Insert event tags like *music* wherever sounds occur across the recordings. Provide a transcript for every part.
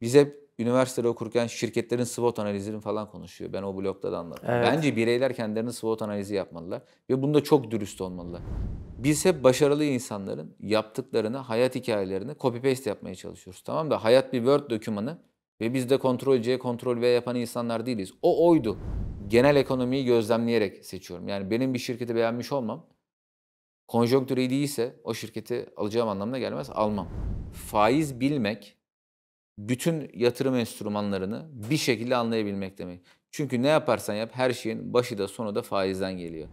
Bize üniversitede okurken şirketlerin SWOT analizlerini falan konuşuyor. Ben o blokta da anladım. Evet. Bence bireyler kendilerini SWOT analizi yapmalılar ve bunda çok dürüst olmalılar. Biz hep başarılı insanların yaptıklarını, hayat hikayelerini copy paste yapmaya çalışıyoruz. Tamam da hayat bir Word dokümanı ve biz de kontrol C, kontrol V yapan insanlar değiliz. O oydu. Genel ekonomiyi gözlemleyerek seçiyorum. Yani benim bir şirketi beğenmiş olmam, konjonktürü iyi değilse o şirketi alacağım anlamına gelmez, almam. Faiz bilmek bütün yatırım enstrümanlarını bir şekilde anlayabilmek demek. Çünkü ne yaparsan yap her şeyin başı da sonu da faizden geliyor.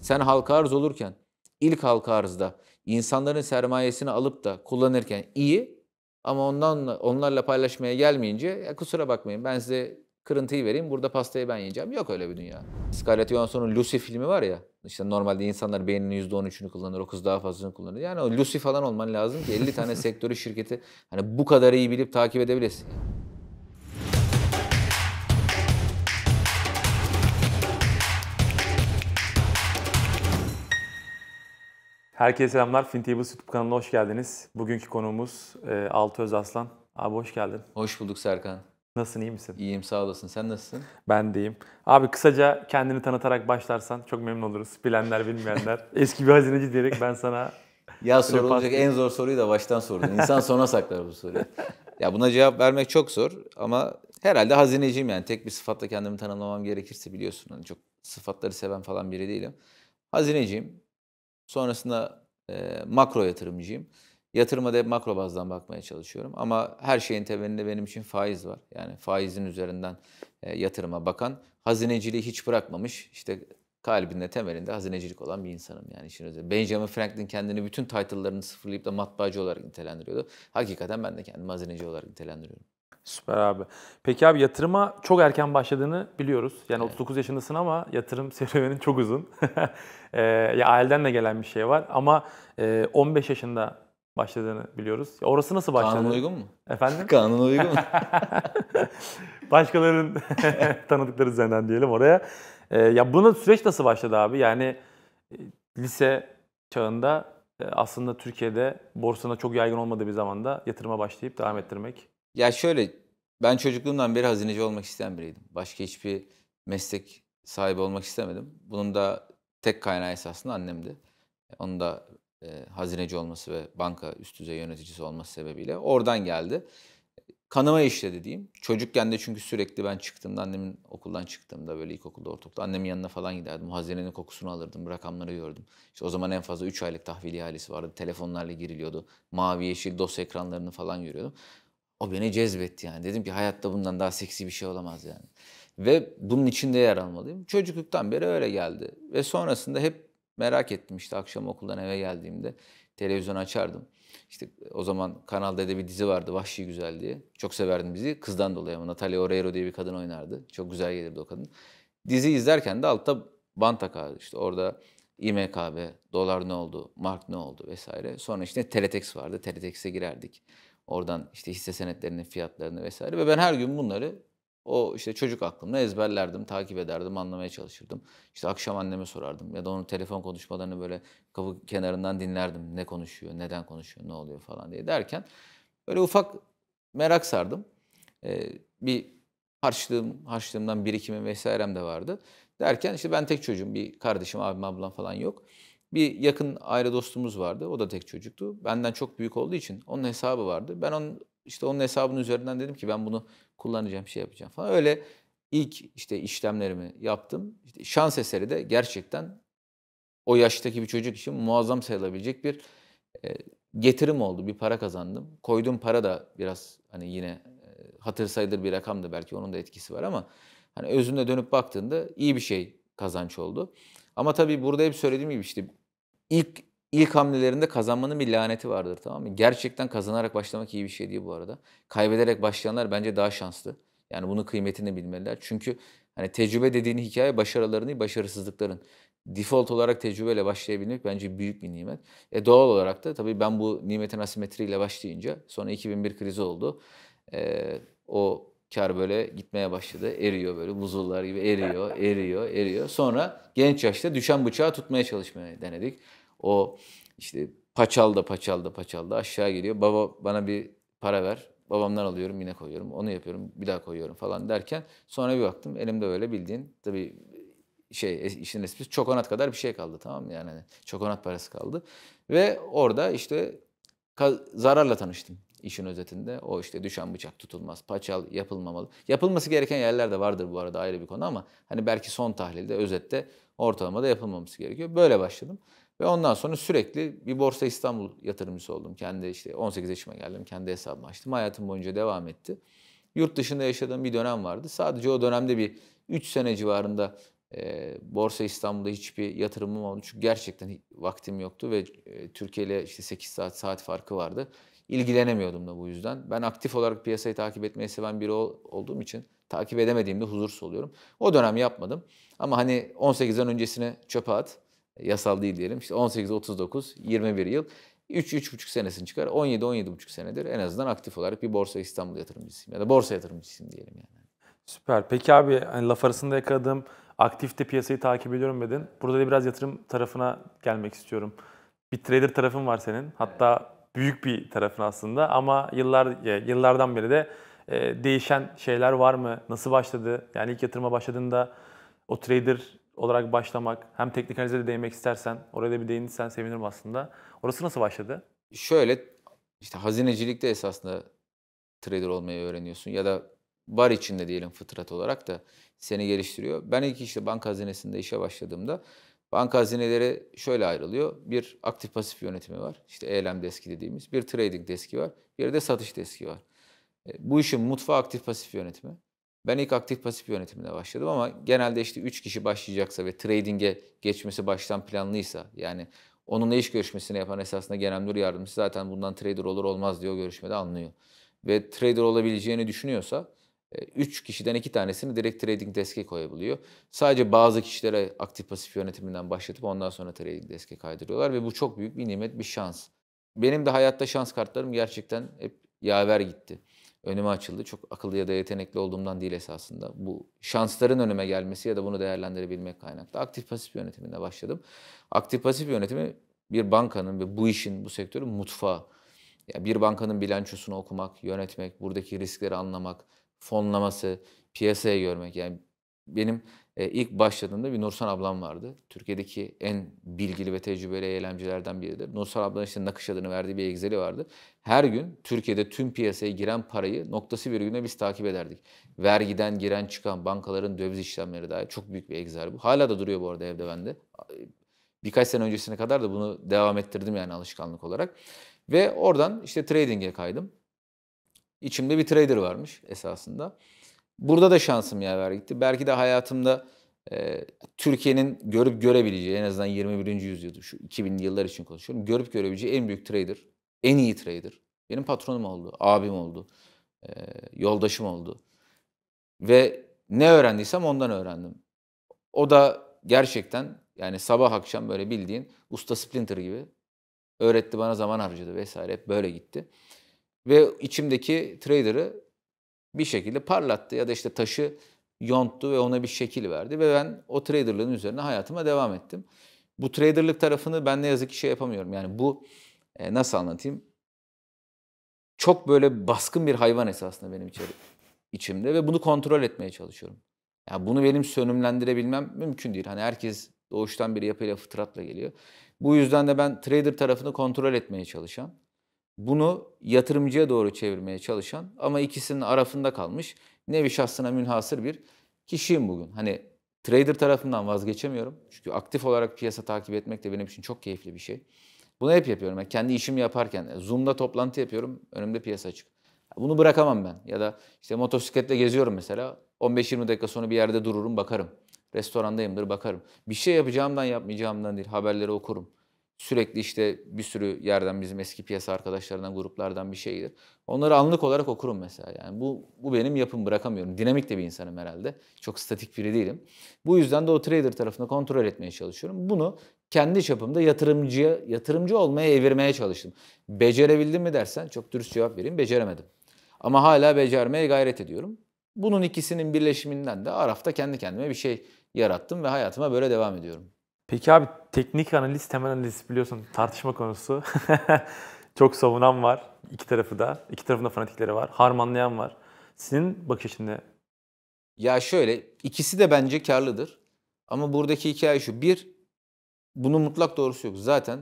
Sen halka arz olurken ilk halka arzda insanların sermayesini alıp da kullanırken iyi ama ondan onlarla paylaşmaya gelmeyince ya kusura bakmayın ben size kırıntıyı vereyim burada pastayı ben yiyeceğim. Yok öyle bir dünya. Scarlett Johansson'un Lucy filmi var ya. İşte normalde insanlar beyninin %13'ünü kullanır, o kız daha fazlasını kullanır. Yani o Lucy falan olman lazım ki 50 tane *laughs* sektörü, şirketi hani bu kadar iyi bilip takip edebilesin. Herkese selamlar. FinTables YouTube kanalına hoş geldiniz. Bugünkü konuğumuz e, Altı Öz Aslan. Abi hoş geldin. Hoş bulduk Serkan. Nasılsın iyi misin? İyiyim sağ olasın. Sen nasılsın? Ben deyim. Abi kısaca kendini tanıtarak başlarsan çok memnun oluruz. Bilenler bilmeyenler. *laughs* Eski bir hazineci diyerek ben sana... Ya sorulacak en zor soruyu da baştan sordun. İnsan sona saklar bu soruyu. Ya buna cevap vermek çok zor ama herhalde hazineciyim yani. Tek bir sıfatla kendimi tanımlamam gerekirse biliyorsun. Hani çok sıfatları seven falan biri değilim. Hazineciyim. Sonrasında e, makro yatırımcıyım. Yatırıma da hep makro bazdan bakmaya çalışıyorum. Ama her şeyin temelinde benim için faiz var. Yani faizin üzerinden e, yatırıma bakan, hazineciliği hiç bırakmamış, işte kalbinde temelinde hazinecilik olan bir insanım yani işin özü. Benjamin Franklin kendini bütün title'larını sıfırlayıp da matbaacı olarak nitelendiriyordu. Hakikaten ben de kendimi hazineci olarak nitelendiriyorum. Süper abi. Peki abi yatırıma çok erken başladığını biliyoruz. Yani evet. 39 yaşındasın ama yatırım *laughs* serüvenin çok uzun. *laughs* e, ya aileden de gelen bir şey var ama e, 15 yaşında başladığını biliyoruz. Ya orası nasıl başladı? Kanun uygun mu? Efendim? *laughs* Kanun uygun mu? *laughs* Başkalarının *laughs* tanıdıkları üzerinden diyelim oraya. Ee, ya bunun süreç nasıl başladı abi? Yani e, lise çağında e, aslında Türkiye'de borsana çok yaygın olmadığı bir zamanda yatırıma başlayıp devam ettirmek. Ya şöyle ben çocukluğumdan beri hazineci olmak isteyen biriydim. Başka hiçbir meslek sahibi olmak istemedim. Bunun da tek kaynağı esasında annemdi. Onu da e, hazineci olması ve banka üst düzey yöneticisi olması sebebiyle oradan geldi. Kanıma işledi diyeyim. Çocukken de çünkü sürekli ben çıktığımda annemin okuldan çıktığımda böyle ilkokulda ortaokulda annemin yanına falan giderdim. Hazinenin kokusunu alırdım, rakamları gördüm. İşte o zaman en fazla 3 aylık tahvili halisi vardı. Telefonlarla giriliyordu. Mavi yeşil dosya ekranlarını falan görüyordum. O beni cezbetti yani. Dedim ki hayatta bundan daha seksi bir şey olamaz yani. Ve bunun içinde yer almalıyım. Çocukluktan beri öyle geldi. Ve sonrasında hep Merak ettim işte akşam okuldan eve geldiğimde televizyon açardım. İşte o zaman Kanal D'de bir dizi vardı Vahşi Güzel diye. Çok severdim diziyi kızdan dolayı ama Natalia Oreiro diye bir kadın oynardı. Çok güzel gelirdi o kadın. Dizi izlerken de altta bant takardı işte orada İMKB, dolar ne oldu, mark ne oldu vesaire. Sonra işte Teletex vardı. Teletex'e girerdik. Oradan işte hisse senetlerinin fiyatlarını vesaire ve ben her gün bunları o işte çocuk aklımda ezberlerdim, takip ederdim, anlamaya çalışırdım. İşte akşam anneme sorardım ya da onun telefon konuşmalarını böyle kapı kenarından dinlerdim. Ne konuşuyor, neden konuşuyor, ne oluyor falan diye derken böyle ufak merak sardım. Ee, bir harçlığım, harçlığımdan birikimim vesairem de vardı. Derken işte ben tek çocuğum, bir kardeşim, abim, ablam falan yok. Bir yakın aile dostumuz vardı. O da tek çocuktu. Benden çok büyük olduğu için onun hesabı vardı. Ben onun işte onun hesabının üzerinden dedim ki ben bunu kullanacağım, şey yapacağım falan. Öyle ilk işte işlemlerimi yaptım. İşte şans eseri de gerçekten o yaştaki bir çocuk için muazzam sayılabilecek bir e, getirim oldu. Bir para kazandım. Koyduğum para da biraz hani yine e, hatır sayılır bir rakamdı belki onun da etkisi var ama hani özünde dönüp baktığında iyi bir şey kazanç oldu. Ama tabii burada hep söylediğim gibi işte ilk İlk hamlelerinde kazanmanın bir laneti vardır tamam mı? Gerçekten kazanarak başlamak iyi bir şey değil bu arada. Kaybederek başlayanlar bence daha şanslı. Yani bunun kıymetini bilmeliler. Çünkü hani tecrübe dediğin hikaye başarıların başarısızlıkların. Default olarak tecrübeyle başlayabilmek bence büyük bir nimet. E doğal olarak da tabii ben bu nimetin asimetriyle başlayınca sonra 2001 krizi oldu. E, o kar böyle gitmeye başladı. Eriyor böyle buzullar gibi eriyor, eriyor, eriyor. Sonra genç yaşta düşen bıçağı tutmaya çalışmaya denedik. O işte paçalda paçalda paçalda aşağı geliyor. Baba bana bir para ver. Babamdan alıyorum yine koyuyorum. Onu yapıyorum bir daha koyuyorum falan derken sonra bir baktım elimde böyle bildiğin tabii şey işin esprisi çokonat kadar bir şey kaldı tamam mı yani hani çokonat parası kaldı. Ve orada işte zararla tanıştım işin özetinde. O işte düşen bıçak tutulmaz, paçal yapılmamalı. Yapılması gereken yerler de vardır bu arada ayrı bir konu ama hani belki son tahlilde özette ortalamada yapılmaması gerekiyor. Böyle başladım. Ve ondan sonra sürekli bir Borsa İstanbul yatırımcısı oldum. Kendi işte 18 yaşıma geldim. Kendi hesabımı açtım. Hayatım boyunca devam etti. Yurt dışında yaşadığım bir dönem vardı. Sadece o dönemde bir 3 sene civarında e, Borsa İstanbul'da hiçbir yatırımım olmadı. Çünkü gerçekten vaktim yoktu ve e, Türkiye ile işte 8 saat saat farkı vardı. İlgilenemiyordum da bu yüzden. Ben aktif olarak piyasayı takip etmeyi seven biri ol, olduğum için takip edemediğimde huzursuz oluyorum. O dönem yapmadım. Ama hani 18'den öncesine çöpe at yasal değil diyelim. İşte 18, 39, 21 yıl. 3-3,5 senesini çıkar. 17-17,5 senedir en azından aktif olarak bir borsa İstanbul yatırımcısıyım ya da borsa yatırımcısıyım diyelim yani. Süper. Peki abi hani laf arasında yakaladığım aktifte piyasayı takip ediyorum dedin. Burada da biraz yatırım tarafına gelmek istiyorum. Bir trader tarafın var senin. Hatta evet. büyük bir tarafın aslında ama yıllar e, yıllardan beri de e, değişen şeyler var mı? Nasıl başladı? Yani ilk yatırıma başladığında o trader olarak başlamak, hem teknikalize de değinmek istersen, oraya da bir değinirsen sevinirim aslında. Orası nasıl başladı? Şöyle, işte hazinecilikte esasında trader olmayı öğreniyorsun ya da var içinde diyelim fıtrat olarak da seni geliştiriyor. Ben ilk işte banka hazinesinde işe başladığımda banka hazineleri şöyle ayrılıyor. Bir aktif pasif yönetimi var. İşte eylem deski dediğimiz. Bir trading deski var. Bir de satış deski var. E, bu işin mutfağı aktif pasif yönetimi. Ben ilk aktif pasif yönetimine başladım ama genelde işte 3 kişi başlayacaksa ve trading'e geçmesi baştan planlıysa yani onunla iş görüşmesini yapan esasında genel müdür yardımcısı zaten bundan trader olur olmaz diyor görüşmede anlıyor. Ve trader olabileceğini düşünüyorsa 3 e, kişiden 2 tanesini direkt trading desk'e koyabiliyor. Sadece bazı kişilere aktif pasif yönetiminden başlatıp ondan sonra trading desk'e kaydırıyorlar ve bu çok büyük bir nimet, bir şans. Benim de hayatta şans kartlarım gerçekten hep yaver gitti önüme açıldı. Çok akıllı ya da yetenekli olduğumdan değil esasında. Bu şansların önüme gelmesi ya da bunu değerlendirebilmek kaynaklı. Aktif pasif yönetiminde başladım. Aktif pasif yönetimi bir bankanın ve bu işin, bu sektörün mutfağı. Yani bir bankanın bilançosunu okumak, yönetmek, buradaki riskleri anlamak, fonlaması, piyasaya görmek. Yani benim e, ilk başladığımda bir Nursan ablam vardı. Türkiye'deki en bilgili ve tecrübeli eylemcilerden biridir. Nursan ablanın işte nakış adını verdiği bir egzeli vardı. Her gün Türkiye'de tüm piyasaya giren parayı noktası bir güne biz takip ederdik. Vergiden giren çıkan bankaların döviz işlemleri dair çok büyük bir egzel bu. Hala da duruyor bu arada evde bende. E, birkaç sene öncesine kadar da bunu devam ettirdim yani alışkanlık olarak. Ve oradan işte trading'e kaydım. İçimde bir trader varmış esasında. Burada da şansım yaver gitti. Belki de hayatımda e, Türkiye'nin görüp görebileceği en azından 21. yüzyılda şu 2000'li yıllar için konuşuyorum. Görüp görebileceği en büyük trader, en iyi trader. Benim patronum oldu, abim oldu, e, yoldaşım oldu. Ve ne öğrendiysem ondan öğrendim. O da gerçekten yani sabah akşam böyle bildiğin usta splinter gibi öğretti bana zaman harcadı vesaire hep böyle gitti. Ve içimdeki trader'ı bir şekilde parlattı ya da işte taşı yonttu ve ona bir şekil verdi ve ben o traderlığın üzerine hayatıma devam ettim. Bu traderlık tarafını ben ne yazık ki şey yapamıyorum. Yani bu e, nasıl anlatayım? Çok böyle baskın bir hayvan esasında benim içeri, içimde ve bunu kontrol etmeye çalışıyorum. Yani bunu benim sönümlendirebilmem mümkün değil. Hani herkes doğuştan bir yapıyla fıtratla geliyor. Bu yüzden de ben trader tarafını kontrol etmeye çalışan bunu yatırımcıya doğru çevirmeye çalışan ama ikisinin arafında kalmış nevi şahsına münhasır bir kişiyim bugün. Hani trader tarafından vazgeçemiyorum. Çünkü aktif olarak piyasa takip etmek de benim için çok keyifli bir şey. Bunu hep yapıyorum. Yani kendi işimi yaparken e, Zoom'da toplantı yapıyorum. Önümde piyasa açık. Bunu bırakamam ben. Ya da işte motosikletle geziyorum mesela. 15-20 dakika sonra bir yerde dururum bakarım. Restorandayımdır bakarım. Bir şey yapacağımdan yapmayacağımdan değil haberleri okurum. Sürekli işte bir sürü yerden bizim eski piyasa arkadaşlarından, gruplardan bir şey Onları anlık olarak okurum mesela. Yani bu, bu benim yapım bırakamıyorum. Dinamik de bir insanım herhalde. Çok statik biri değilim. Bu yüzden de o trader tarafını kontrol etmeye çalışıyorum. Bunu kendi çapımda yatırımcıya, yatırımcı olmaya evirmeye çalıştım. Becerebildim mi dersen çok dürüst cevap vereyim. Beceremedim. Ama hala becermeye gayret ediyorum. Bunun ikisinin birleşiminden de Araf'ta kendi kendime bir şey yarattım ve hayatıma böyle devam ediyorum. Peki abi teknik analiz, temel analiz biliyorsun tartışma konusu. *laughs* Çok savunan var iki tarafı da. İki tarafında fanatikleri var. Harmanlayan var. Senin bakış açında? Ya şöyle ikisi de bence karlıdır. Ama buradaki hikaye şu. Bir, bunun mutlak doğrusu yok. Zaten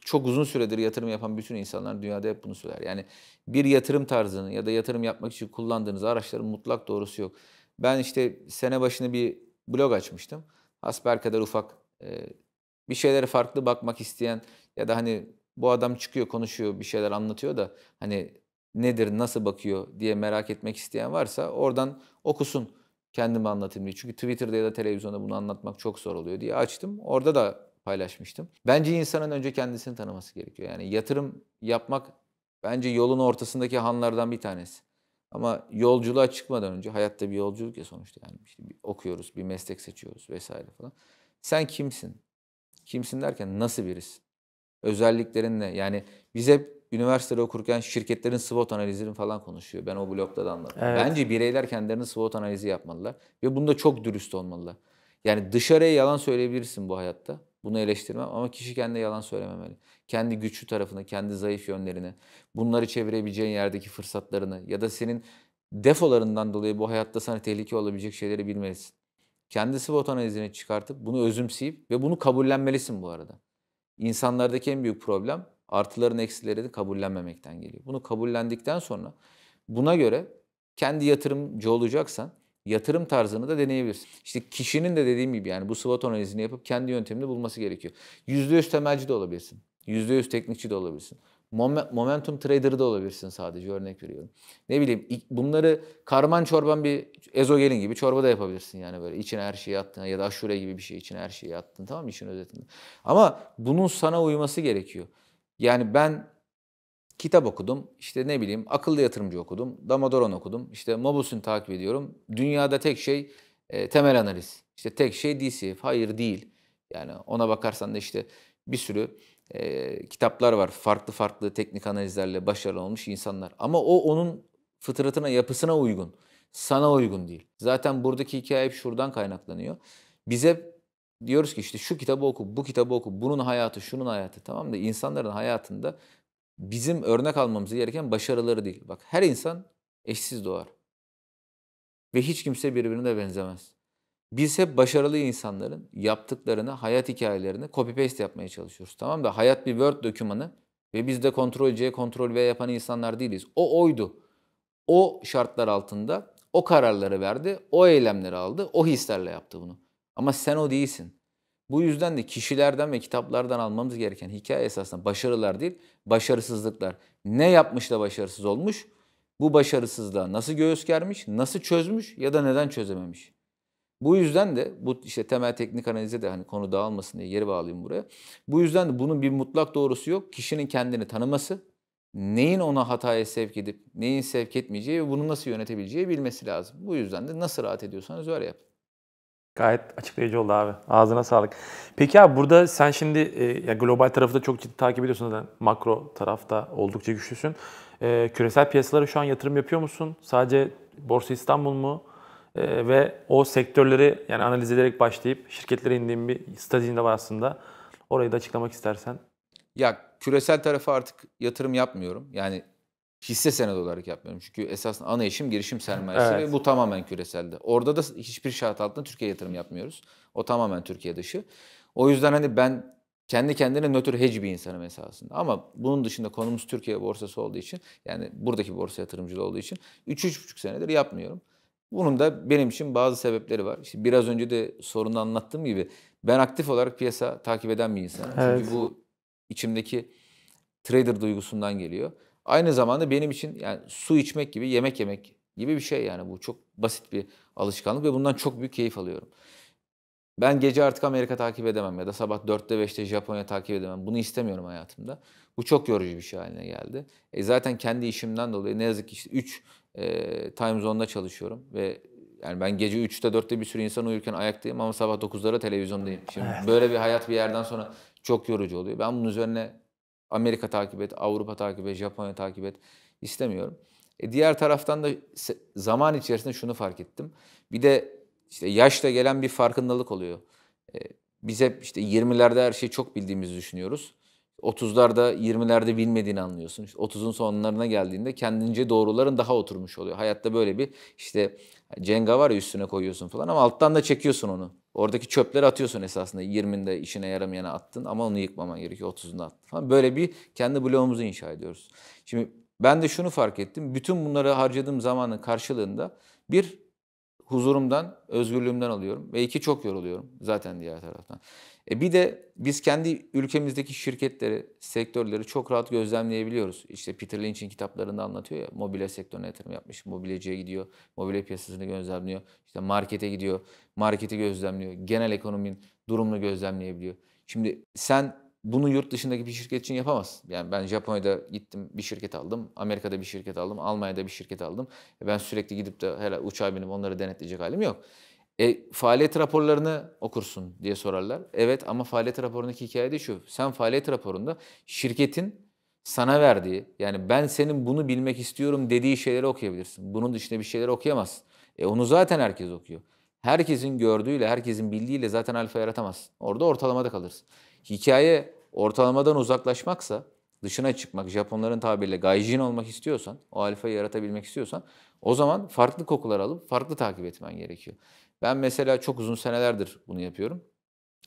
çok uzun süredir yatırım yapan bütün insanlar dünyada hep bunu söyler. Yani bir yatırım tarzının ya da yatırım yapmak için kullandığınız araçların mutlak doğrusu yok. Ben işte sene başına bir blog açmıştım. Asper kadar ufak bir şeylere farklı bakmak isteyen ya da hani bu adam çıkıyor konuşuyor bir şeyler anlatıyor da hani nedir nasıl bakıyor diye merak etmek isteyen varsa oradan okusun kendimi anlatayım diye. Çünkü Twitter'da ya da televizyonda bunu anlatmak çok zor oluyor diye açtım. Orada da paylaşmıştım. Bence insanın önce kendisini tanıması gerekiyor. Yani yatırım yapmak bence yolun ortasındaki hanlardan bir tanesi. Ama yolculuğa çıkmadan önce hayatta bir yolculuk ya sonuçta yani işte bir okuyoruz, bir meslek seçiyoruz vesaire falan. Sen kimsin? Kimsin derken nasıl birisin? Özelliklerin ne? Yani biz hep üniversitede okurken şirketlerin SWOT analizini falan konuşuyor. Ben o blokta da anladım. Evet. Bence bireyler kendilerinin SWOT analizi yapmalılar. Ve bunda çok dürüst olmalılar. Yani dışarıya yalan söyleyebilirsin bu hayatta. Bunu eleştirmem ama kişi kendine yalan söylememeli. Kendi güçlü tarafını, kendi zayıf yönlerini, bunları çevirebileceğin yerdeki fırsatlarını ya da senin defolarından dolayı bu hayatta sana tehlike olabilecek şeyleri bilmelisin. Kendisi bot analizini çıkartıp bunu özümseyip ve bunu kabullenmelisin bu arada. İnsanlardaki en büyük problem artıların eksilerini kabullenmemekten geliyor. Bunu kabullendikten sonra buna göre kendi yatırımcı olacaksan yatırım tarzını da deneyebilirsin. İşte kişinin de dediğim gibi yani bu SWOT analizini yapıp kendi yöntemini bulması gerekiyor. %100 temelci de olabilirsin. %100 teknikçi de olabilirsin. Momentum trader'ı da olabilirsin sadece örnek veriyorum. Ne bileyim bunları karman çorban bir ezogelin gibi çorba da yapabilirsin yani böyle içine her şeyi attın ya da aşure gibi bir şey içine her şeyi attın tamam mı işin özetinde. Ama bunun sana uyması gerekiyor. Yani ben kitap okudum. işte ne bileyim akıllı yatırımcı okudum. Damodaron okudum. işte mobus'un takip ediyorum. Dünyada tek şey e, temel analiz. işte tek şey DCF. Hayır değil. Yani ona bakarsan da işte bir sürü e, kitaplar var. Farklı farklı teknik analizlerle başarılı olmuş insanlar. Ama o onun fıtratına, yapısına uygun. Sana uygun değil. Zaten buradaki hikaye hep şuradan kaynaklanıyor. Bize diyoruz ki işte şu kitabı oku, bu kitabı oku, bunun hayatı, şunun hayatı tamam da insanların hayatında bizim örnek almamız gereken başarıları değil. Bak her insan eşsiz doğar. Ve hiç kimse birbirine benzemez. Biz hep başarılı insanların yaptıklarını, hayat hikayelerini copy paste yapmaya çalışıyoruz. Tamam da hayat bir Word dokümanı ve biz de kontrol C, kontrol V yapan insanlar değiliz. O oydu. O şartlar altında o kararları verdi, o eylemleri aldı, o hislerle yaptı bunu. Ama sen o değilsin. Bu yüzden de kişilerden ve kitaplardan almamız gereken hikaye esasında başarılar değil, başarısızlıklar. Ne yapmış da başarısız olmuş? Bu başarısızlığa nasıl göğüs germiş, nasıl çözmüş ya da neden çözememiş? Bu yüzden de bu işte temel teknik analize de hani konu dağılmasın diye yeri bağlayayım buraya. Bu yüzden de bunun bir mutlak doğrusu yok. Kişinin kendini tanıması, neyin ona hataya sevk edip neyin sevk etmeyeceği ve bunu nasıl yönetebileceği bilmesi lazım. Bu yüzden de nasıl rahat ediyorsanız öyle yapın. Gayet açıklayıcı oldu abi. Ağzına sağlık. Peki abi burada sen şimdi e, ya global tarafı da çok ciddi takip ediyorsun zaten. Makro tarafta oldukça güçlüsün. E, küresel piyasalara şu an yatırım yapıyor musun? Sadece Borsa İstanbul mu? Ee, ve o sektörleri yani analiz ederek başlayıp şirketlere indiğim bir stratejinde var aslında. Orayı da açıklamak istersen. Ya küresel tarafa artık yatırım yapmıyorum. Yani hisse senedi olarak yapmıyorum. Çünkü esas ana işim girişim sermayesi evet. ve bu tamamen küreselde. Orada da hiçbir şart altında Türkiye yatırım yapmıyoruz. O tamamen Türkiye dışı. O yüzden hani ben kendi kendine nötr hedge bir insanım esasında. Ama bunun dışında konumuz Türkiye borsası olduğu için yani buradaki borsa yatırımcılığı olduğu için 3-3,5 senedir yapmıyorum. Bunun da benim için bazı sebepleri var. İşte biraz önce de sorunu anlattığım gibi ben aktif olarak piyasa takip eden bir insanım. Evet. Çünkü bu içimdeki trader duygusundan geliyor. Aynı zamanda benim için yani su içmek gibi, yemek yemek gibi bir şey yani bu çok basit bir alışkanlık ve bundan çok büyük keyif alıyorum. Ben gece artık Amerika takip edemem ya da sabah 4'te 5'te Japonya takip edemem. Bunu istemiyorum hayatımda. Bu çok yorucu bir şey haline geldi. E zaten kendi işimden dolayı ne yazık ki işte 3 e, time zone'da çalışıyorum ve yani ben gece 3'te 4'te bir sürü insan uyurken ayaktayım ama sabah 9'lara televizyondayım. Şimdi evet. böyle bir hayat bir yerden sonra çok yorucu oluyor. Ben bunun üzerine Amerika takip et, Avrupa takip et, Japonya takip et istemiyorum. E diğer taraftan da zaman içerisinde şunu fark ettim. Bir de işte yaşla gelen bir farkındalık oluyor. E, biz hep işte 20'lerde her şeyi çok bildiğimizi düşünüyoruz. 30'larda 20'lerde bilmediğini anlıyorsun. İşte 30'un sonlarına geldiğinde kendince doğruların daha oturmuş oluyor. Hayatta böyle bir işte cenga var ya üstüne koyuyorsun falan ama alttan da çekiyorsun onu. Oradaki çöpleri atıyorsun esasında. 20'inde işine yaramayana attın ama onu yıkmaman gerekiyor. 30'unda attın falan. Böyle bir kendi bloğumuzu inşa ediyoruz. Şimdi ben de şunu fark ettim. Bütün bunları harcadığım zamanın karşılığında bir huzurumdan, özgürlüğümden alıyorum ve iki çok yoruluyorum zaten diğer taraftan. E bir de biz kendi ülkemizdeki şirketleri, sektörleri çok rahat gözlemleyebiliyoruz. İşte Peter Lynch'in kitaplarında anlatıyor ya, mobilya sektörüne yatırım yapmış, mobilyacıya gidiyor, mobilya piyasasını gözlemliyor, işte markete gidiyor, marketi gözlemliyor, genel ekonominin durumunu gözlemleyebiliyor. Şimdi sen bunu yurt dışındaki bir şirket için yapamaz. Yani ben Japonya'da gittim bir şirket aldım. Amerika'da bir şirket aldım. Almanya'da bir şirket aldım. E, ben sürekli gidip de hele uçağa binip onları denetleyecek halim yok. E, faaliyet raporlarını okursun diye sorarlar. Evet ama faaliyet raporundaki hikaye de şu. Sen faaliyet raporunda şirketin sana verdiği yani ben senin bunu bilmek istiyorum dediği şeyleri okuyabilirsin. Bunun dışında bir şeyler okuyamazsın. E onu zaten herkes okuyor. Herkesin gördüğüyle, herkesin bildiğiyle zaten alfa yaratamazsın. Orada ortalamada kalırsın. Hikaye ortalamadan uzaklaşmaksa, dışına çıkmak, Japonların tabiriyle gaijin olmak istiyorsan, o alfayı yaratabilmek istiyorsan o zaman farklı kokular alıp farklı takip etmen gerekiyor. Ben mesela çok uzun senelerdir bunu yapıyorum.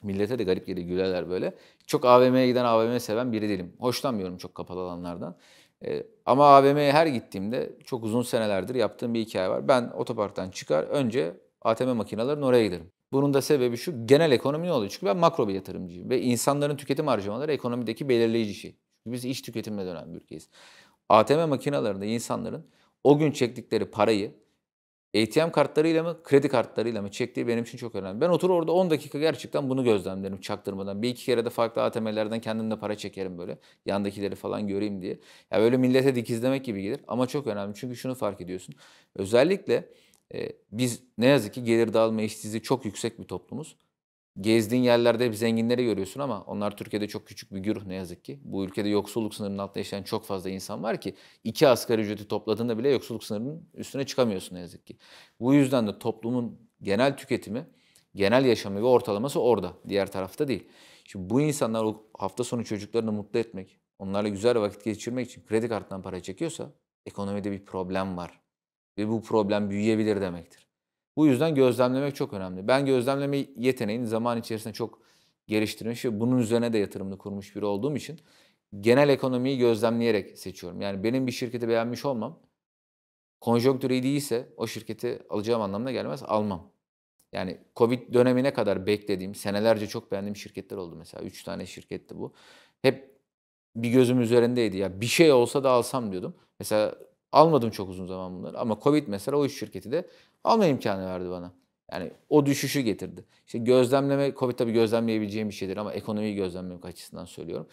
Millete de garip geliyor gülerler böyle. Çok AVM'ye giden AVM seven biri değilim. Hoşlanmıyorum çok kapalı alanlardan. E, ama AVM'ye her gittiğimde çok uzun senelerdir yaptığım bir hikaye var. Ben otoparktan çıkar önce ATM makinelerinin oraya giderim. Bunun da sebebi şu genel ekonomi ne oluyor? Çünkü ben makro bir yatırımcıyım ve insanların tüketim harcamaları ekonomideki belirleyici şey. Çünkü biz iş tüketimle dönen bir ülkeyiz. ATM makinalarında insanların o gün çektikleri parayı ATM kartlarıyla mı, kredi kartlarıyla mı çektiği benim için çok önemli. Ben otur orada 10 dakika gerçekten bunu gözlemlerim çaktırmadan. Bir iki kere de farklı ATM'lerden kendimle para çekerim böyle. Yandakileri falan göreyim diye. Ya böyle millete dikizlemek gibi gelir ama çok önemli. Çünkü şunu fark ediyorsun. Özellikle e, biz ne yazık ki gelir dağılma eşitsizliği çok yüksek bir toplumuz gezdiğin yerlerde hep zenginleri görüyorsun ama onlar Türkiye'de çok küçük bir güruh ne yazık ki. Bu ülkede yoksulluk sınırının altında yaşayan çok fazla insan var ki iki asgari ücreti topladığında bile yoksulluk sınırının üstüne çıkamıyorsun ne yazık ki. Bu yüzden de toplumun genel tüketimi, genel yaşamı ve ortalaması orada. Diğer tarafta değil. Şimdi bu insanlar o hafta sonu çocuklarını mutlu etmek, onlarla güzel vakit geçirmek için kredi kartından para çekiyorsa ekonomide bir problem var. Ve bu problem büyüyebilir demektir. Bu yüzden gözlemlemek çok önemli. Ben gözlemleme yeteneğini zaman içerisinde çok geliştirmiş ve bunun üzerine de yatırımını kurmuş biri olduğum için genel ekonomiyi gözlemleyerek seçiyorum. Yani benim bir şirketi beğenmiş olmam, konjonktürü iyi değilse o şirketi alacağım anlamına gelmez, almam. Yani Covid dönemine kadar beklediğim, senelerce çok beğendiğim şirketler oldu mesela. Üç tane şirketti bu. Hep bir gözüm üzerindeydi. Ya bir şey olsa da alsam diyordum. Mesela almadım çok uzun zaman bunları ama Covid mesela o üç şirketi de alma imkanı verdi bana. Yani o düşüşü getirdi. İşte gözlemleme, Covid tabii gözlemleyebileceğim bir şeydir ama ekonomiyi gözlemlemek açısından söylüyorum.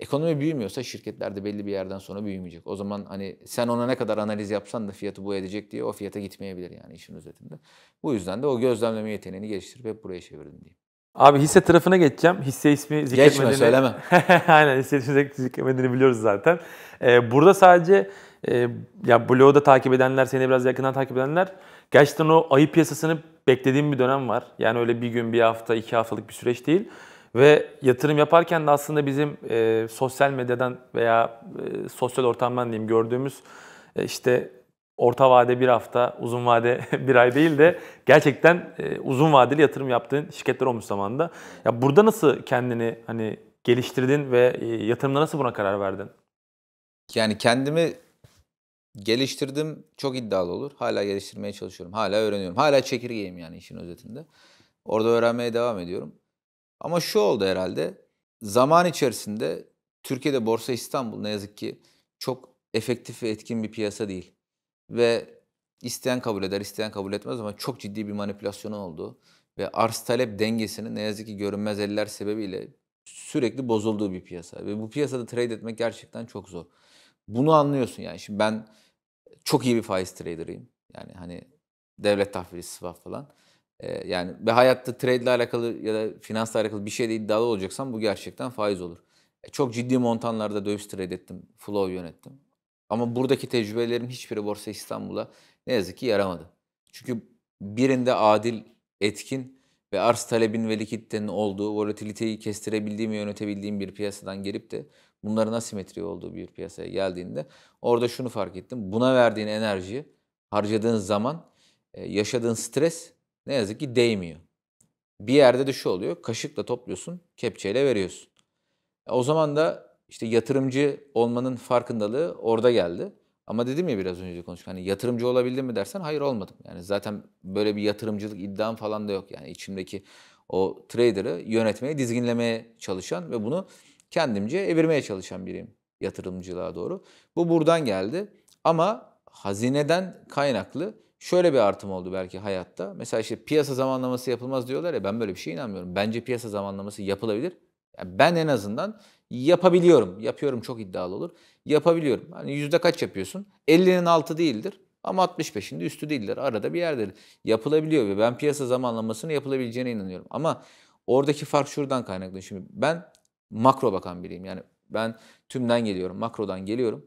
Ekonomi büyümüyorsa şirketler de belli bir yerden sonra büyümeyecek. O zaman hani sen ona ne kadar analiz yapsan da fiyatı bu edecek diye o fiyata gitmeyebilir yani işin özetinde. Bu yüzden de o gözlemleme yeteneğini geliştirip hep buraya çevirdim diyeyim. Abi hisse tarafına geçeceğim. Hisse ismi zikretmediğini... Geçme söyleme. *laughs* Aynen hisse ismi zikretmediğini biliyoruz zaten. Ee, burada sadece e, ya blogu takip edenler, seni biraz yakından takip edenler Gerçekten o ayı piyasasını beklediğim bir dönem var. Yani öyle bir gün, bir hafta, iki haftalık bir süreç değil. Ve yatırım yaparken de aslında bizim e, sosyal medyadan veya e, sosyal ortamdan diyeyim gördüğümüz e, işte orta vade bir hafta, uzun vade *laughs* bir ay değil de gerçekten e, uzun vadeli yatırım yaptığın şirketler olmuş zamanında. Ya burada nasıl kendini hani geliştirdin ve e, yatırımda nasıl buna karar verdin? Yani kendimi Geliştirdim çok iddialı olur. Hala geliştirmeye çalışıyorum. Hala öğreniyorum. Hala çekirgeyim yani işin özetinde. Orada öğrenmeye devam ediyorum. Ama şu oldu herhalde. Zaman içerisinde Türkiye'de Borsa İstanbul ne yazık ki çok efektif ve etkin bir piyasa değil. Ve isteyen kabul eder, isteyen kabul etmez ama çok ciddi bir manipülasyonu oldu ve arz talep dengesinin ne yazık ki görünmez eller sebebiyle sürekli bozulduğu bir piyasa. Ve bu piyasada trade etmek gerçekten çok zor bunu anlıyorsun yani. Şimdi ben çok iyi bir faiz trader'ıyım. Yani hani devlet tahvili swap falan. Ee, yani ve hayatta trade ile alakalı ya da finansla alakalı bir şeyde iddialı olacaksan bu gerçekten faiz olur. E, çok ciddi montanlarda döviz trade ettim. Flow yönettim. Ama buradaki tecrübelerim hiçbiri Borsa İstanbul'a ne yazık ki yaramadı. Çünkü birinde adil, etkin ve arz talebin ve likiditenin olduğu, volatiliteyi kestirebildiğim ve yönetebildiğim bir piyasadan gelip de bunların asimetri olduğu bir piyasaya geldiğinde orada şunu fark ettim. Buna verdiğin enerjiyi harcadığın zaman e, yaşadığın stres ne yazık ki değmiyor. Bir yerde de şu oluyor. Kaşıkla topluyorsun, kepçeyle veriyorsun. E, o zaman da işte yatırımcı olmanın farkındalığı orada geldi. Ama dedim ya biraz önce konuştuk. Hani yatırımcı olabildim mi dersen hayır olmadım. Yani zaten böyle bir yatırımcılık iddiam falan da yok. Yani içimdeki o trader'ı yönetmeye, dizginlemeye çalışan ve bunu kendimce evirmeye çalışan biriyim yatırımcılığa doğru. Bu buradan geldi ama hazineden kaynaklı şöyle bir artım oldu belki hayatta. Mesela işte piyasa zamanlaması yapılmaz diyorlar ya ben böyle bir şeye inanmıyorum. Bence piyasa zamanlaması yapılabilir. Yani ben en azından yapabiliyorum. Yapıyorum çok iddialı olur. Yapabiliyorum. Hani yüzde kaç yapıyorsun? 50'nin altı değildir. Ama 65'in de üstü değildir Arada bir yerdir. Yapılabiliyor ve ben piyasa zamanlamasını yapılabileceğine inanıyorum. Ama oradaki fark şuradan kaynaklı. Şimdi ben makro bakan biriyim. Yani ben tümden geliyorum, makrodan geliyorum.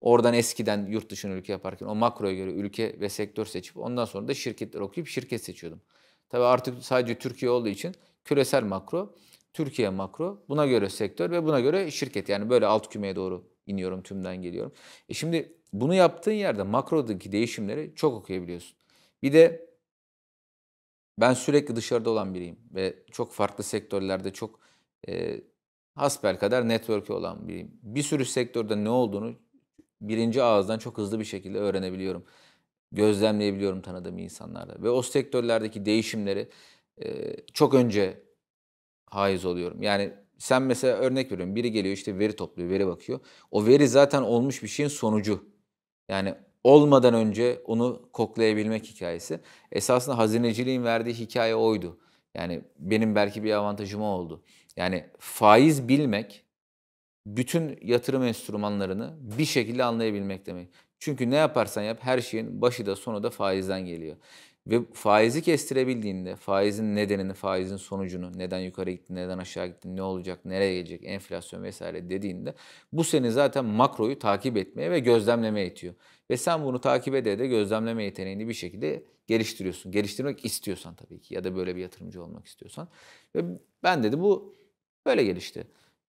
Oradan eskiden yurt dışına ülke yaparken o makroya göre ülke ve sektör seçip ondan sonra da şirketler okuyup şirket seçiyordum. Tabii artık sadece Türkiye olduğu için küresel makro, Türkiye makro, buna göre sektör ve buna göre şirket. Yani böyle alt kümeye doğru iniyorum, tümden geliyorum. E şimdi bunu yaptığın yerde makrodaki değişimleri çok okuyabiliyorsun. Bir de ben sürekli dışarıda olan biriyim ve çok farklı sektörlerde çok e, Hasper kadar network'ü olan biriyim. Bir sürü sektörde ne olduğunu birinci ağızdan çok hızlı bir şekilde öğrenebiliyorum. Gözlemleyebiliyorum tanıdığım insanlarda. Ve o sektörlerdeki değişimleri e, çok önce haiz oluyorum. Yani sen mesela örnek veriyorum. Biri geliyor işte veri topluyor, veri bakıyor. O veri zaten olmuş bir şeyin sonucu. Yani olmadan önce onu koklayabilmek hikayesi. Esasında hazineciliğin verdiği hikaye oydu. Yani benim belki bir avantajım oldu. Yani faiz bilmek bütün yatırım enstrümanlarını bir şekilde anlayabilmek demek. Çünkü ne yaparsan yap her şeyin başı da sonu da faizden geliyor. Ve faizi kestirebildiğinde faizin nedenini, faizin sonucunu, neden yukarı gitti, neden aşağı gitti, ne olacak, nereye gelecek, enflasyon vesaire dediğinde bu seni zaten makroyu takip etmeye ve gözlemlemeye itiyor. Ve sen bunu takip ede de gözlemleme yeteneğini bir şekilde geliştiriyorsun. Geliştirmek istiyorsan tabii ki ya da böyle bir yatırımcı olmak istiyorsan. Ve ben dedi bu Böyle gelişti.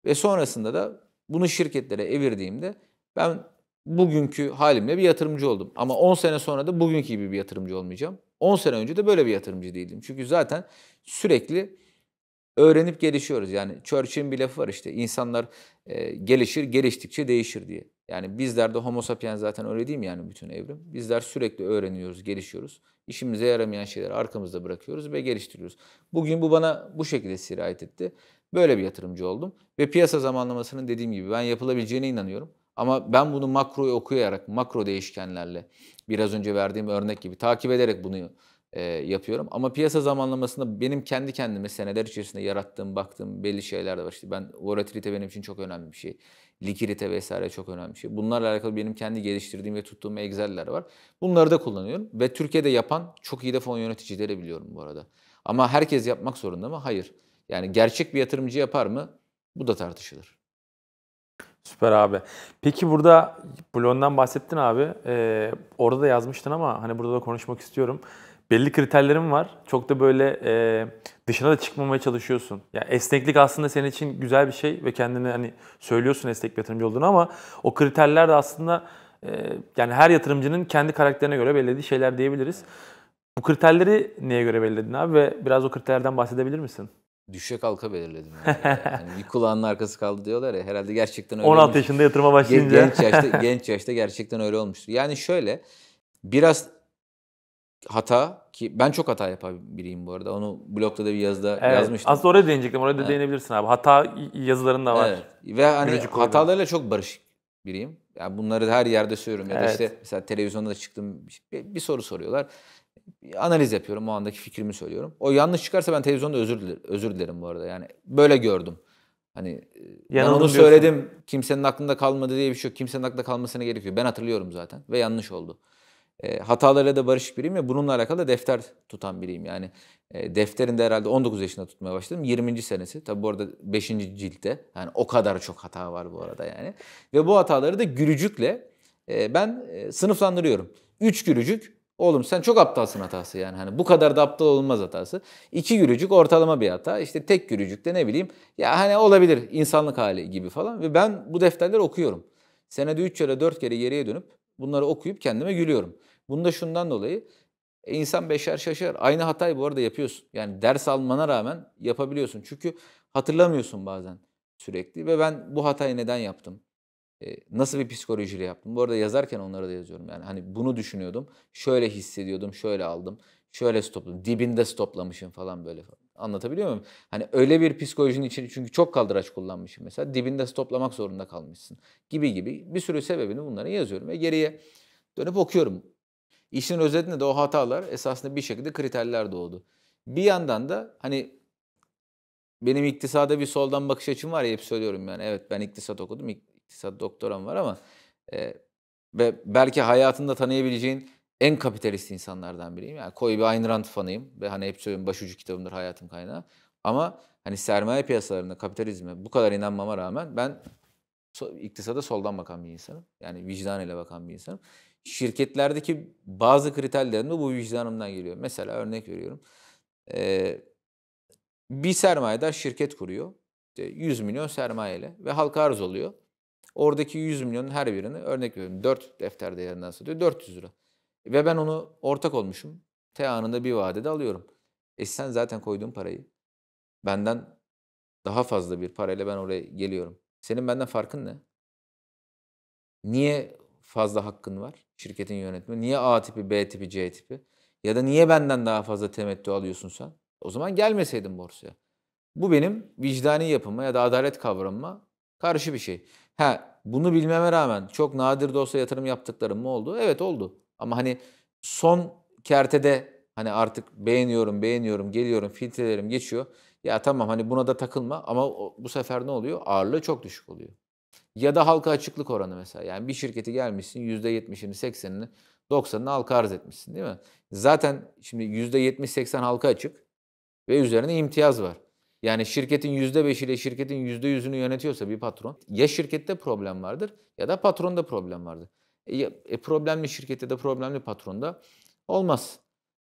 Ve sonrasında da bunu şirketlere evirdiğimde ben bugünkü halimle bir yatırımcı oldum. Ama 10 sene sonra da bugünkü gibi bir yatırımcı olmayacağım. 10 sene önce de böyle bir yatırımcı değildim. Çünkü zaten sürekli öğrenip gelişiyoruz. Yani Church'in bir lafı var işte insanlar e, gelişir, geliştikçe değişir diye. Yani bizler de homo sapiens zaten öyle değil mi yani bütün evrim? Bizler sürekli öğreniyoruz, gelişiyoruz. İşimize yaramayan şeyleri arkamızda bırakıyoruz ve geliştiriyoruz. Bugün bu bana bu şekilde sirayet etti. Böyle bir yatırımcı oldum. Ve piyasa zamanlamasının dediğim gibi ben yapılabileceğine inanıyorum. Ama ben bunu makroyu okuyarak, makro değişkenlerle biraz önce verdiğim örnek gibi takip ederek bunu e, yapıyorum. Ama piyasa zamanlamasında benim kendi kendime seneler içerisinde yarattığım, baktığım belli şeyler de var. İşte ben volatilite benim için çok önemli bir şey. Likidite vesaire çok önemli bir şey. Bunlarla alakalı benim kendi geliştirdiğim ve tuttuğum Excel'ler var. Bunları da kullanıyorum ve Türkiye'de yapan çok iyi de fon yöneticileri biliyorum bu arada. Ama herkes yapmak zorunda mı? Hayır. Yani gerçek bir yatırımcı yapar mı? Bu da tartışılır. Süper abi. Peki burada bloğundan bahsettin abi. Ee, orada da yazmıştın ama hani burada da konuşmak istiyorum. Belli kriterlerim var. Çok da böyle e, dışına da çıkmamaya çalışıyorsun. Ya yani esneklik aslında senin için güzel bir şey ve kendini hani söylüyorsun esnek bir yatırımcı olduğunu ama o kriterler de aslında e, yani her yatırımcının kendi karakterine göre belirlediği şeyler diyebiliriz. Bu kriterleri neye göre belirledin abi ve biraz o kriterlerden bahsedebilir misin? düşe kalka belirledim. Yani. yani bir kulağının arkası kaldı diyorlar ya herhalde gerçekten öyle 16 olmuş. yaşında yatırıma başlayınca. genç yaşta, genç yaşta gerçekten öyle olmuştur. Yani şöyle biraz hata ki ben çok hata yapabiliyim bu arada. Onu blogda da bir yazıda evet, yazmıştım. Aslında oraya değinecektim. Oraya da evet. değinebilirsin abi. Hata yazıların da var. Evet. Ve hani Gülücük hatalarıyla oldu. çok barışık biriyim. Yani bunları her yerde söylüyorum ya da işte mesela televizyonda da çıktım bir, bir soru soruyorlar analiz yapıyorum. O andaki fikrimi söylüyorum. O yanlış çıkarsa ben televizyonda özür dilerim, özür dilerim bu arada. Yani böyle gördüm. Hani e, ben onu söyledim. Kimsenin aklında kalmadı diye bir şey yok. Kimsenin aklında kalmasına gerekiyor. Ben hatırlıyorum zaten ve yanlış oldu. E, hatalarıyla da barışık biriyim ve bununla alakalı da defter tutan biriyim. Yani e, defterinde herhalde 19 yaşında tutmaya başladım. 20. senesi. Tabi bu arada 5. ciltte. Yani o kadar çok hata var bu arada yani. Ve bu hataları da gülücükle e, ben e, sınıflandırıyorum. 3 gülücük Oğlum sen çok aptalsın hatası yani. Hani bu kadar da aptal olmaz hatası. İki yürücük ortalama bir hata. İşte tek de ne bileyim ya hani olabilir insanlık hali gibi falan. Ve ben bu defterleri okuyorum. Senede üç kere dört kere geriye dönüp bunları okuyup kendime gülüyorum. Bunda şundan dolayı e, insan beşer şaşar. Aynı hatayı bu arada yapıyorsun. Yani ders almana rağmen yapabiliyorsun. Çünkü hatırlamıyorsun bazen sürekli ve ben bu hatayı neden yaptım? nasıl bir psikolojiyle yaptım? Bu arada yazarken onlara da yazıyorum. Yani hani bunu düşünüyordum. Şöyle hissediyordum, şöyle aldım. Şöyle stopladım. Dibinde stoplamışım falan böyle. Anlatabiliyor muyum? Hani öyle bir psikolojinin içini çünkü çok kaldıraç kullanmışım mesela. Dibinde stoplamak zorunda kalmışsın gibi gibi. Bir sürü sebebini bunları yazıyorum ve geriye dönüp okuyorum. İşin özetinde de o hatalar esasında bir şekilde kriterler doğdu. Bir yandan da hani benim iktisada bir soldan bakış açım var ya hep söylüyorum yani. Evet ben iktisat okudum. İktisat doktoram var ama e, ve belki hayatında tanıyabileceğin en kapitalist insanlardan biriyim. Yani koyu bir Ayn Rand fanıyım ve hani hep söylüyorum başucu kitabımdır hayatım kaynağı. Ama hani sermaye piyasalarında kapitalizme bu kadar inanmama rağmen ben so iktisada soldan bakan bir insanım. Yani vicdan ile bakan bir insanım. Şirketlerdeki bazı kriterlerim de bu vicdanımdan geliyor. Mesela örnek veriyorum. Ee, bir sermayedar şirket kuruyor. 100 milyon sermayeyle ve halka arz oluyor. Oradaki 100 milyonun her birini örnek veriyorum 4 defter değerinden satıyor 400 lira. Ve ben onu ortak olmuşum. T anında bir vadede alıyorum. E sen zaten koyduğun parayı benden daha fazla bir parayla ben oraya geliyorum. Senin benden farkın ne? Niye fazla hakkın var şirketin yönetimi? Niye A tipi, B tipi, C tipi? Ya da niye benden daha fazla temettü alıyorsun sen? O zaman gelmeseydin borsaya. Bu benim vicdani yapıma ya da adalet kavramıma karşı bir şey. Ha bunu bilmeme rağmen çok nadir de olsa yatırım yaptıklarım mı oldu? Evet oldu. Ama hani son kertede hani artık beğeniyorum, beğeniyorum, geliyorum, filtrelerim geçiyor. Ya tamam hani buna da takılma ama bu sefer ne oluyor? Ağırlığı çok düşük oluyor. Ya da halka açıklık oranı mesela. Yani bir şirketi gelmişsin %70'ini, 80'ini, 90'ını halka arz etmişsin değil mi? Zaten şimdi %70-80 halka açık ve üzerine imtiyaz var. Yani şirketin %5 ile şirketin %100'ünü yönetiyorsa bir patron ya şirkette problem vardır ya da patronda problem vardır. E, e problemli şirkette de problemli patronda olmaz.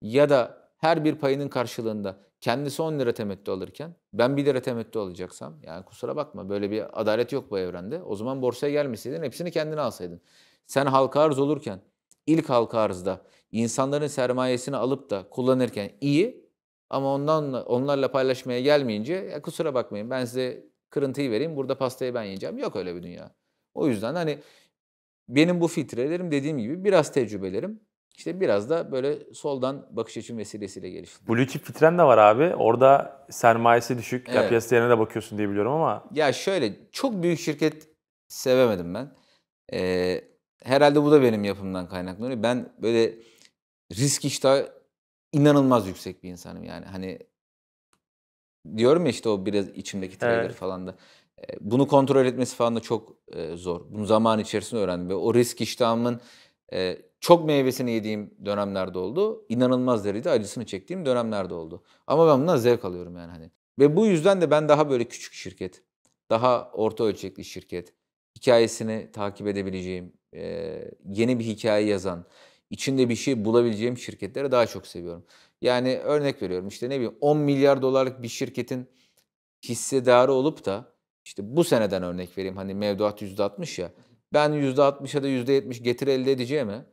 Ya da her bir payının karşılığında kendisi 10 lira temettü alırken ben 1 lira temettü alacaksam yani kusura bakma böyle bir adalet yok bu evrende. O zaman borsaya gelmeseydin hepsini kendine alsaydın. Sen halka arz olurken ilk halka arzda insanların sermayesini alıp da kullanırken iyi ama ondan onlarla paylaşmaya gelmeyince ya kusura bakmayın ben size kırıntıyı vereyim burada pastayı ben yiyeceğim. Yok öyle bir dünya. O yüzden hani benim bu filtrelerim dediğim gibi biraz tecrübelerim. İşte biraz da böyle soldan bakış açım vesilesiyle gelişti. Blue chip filtren de var abi. Orada sermayesi düşük. Evet. Ya piyasaya de bakıyorsun diye biliyorum ama. Ya şöyle çok büyük şirket sevemedim ben. Ee, herhalde bu da benim yapımdan kaynaklanıyor. Ben böyle risk iştahı inanılmaz yüksek bir insanım yani. Hani diyorum ya işte o biraz içimdeki trailer evet. falan da. Bunu kontrol etmesi falan da çok zor. Bunu zaman içerisinde öğrendim. Ve o risk iştahımın çok meyvesini yediğim dönemlerde oldu. İnanılmaz derecede acısını çektiğim dönemlerde oldu. Ama ben bundan zevk alıyorum yani hani. Ve bu yüzden de ben daha böyle küçük şirket, daha orta ölçekli şirket, hikayesini takip edebileceğim, yeni bir hikaye yazan, içinde bir şey bulabileceğim şirketlere daha çok seviyorum. Yani örnek veriyorum işte ne bileyim 10 milyar dolarlık bir şirketin hissedarı olup da işte bu seneden örnek vereyim hani mevduat %60 ya ben %60'a da %70 getir elde edeceğime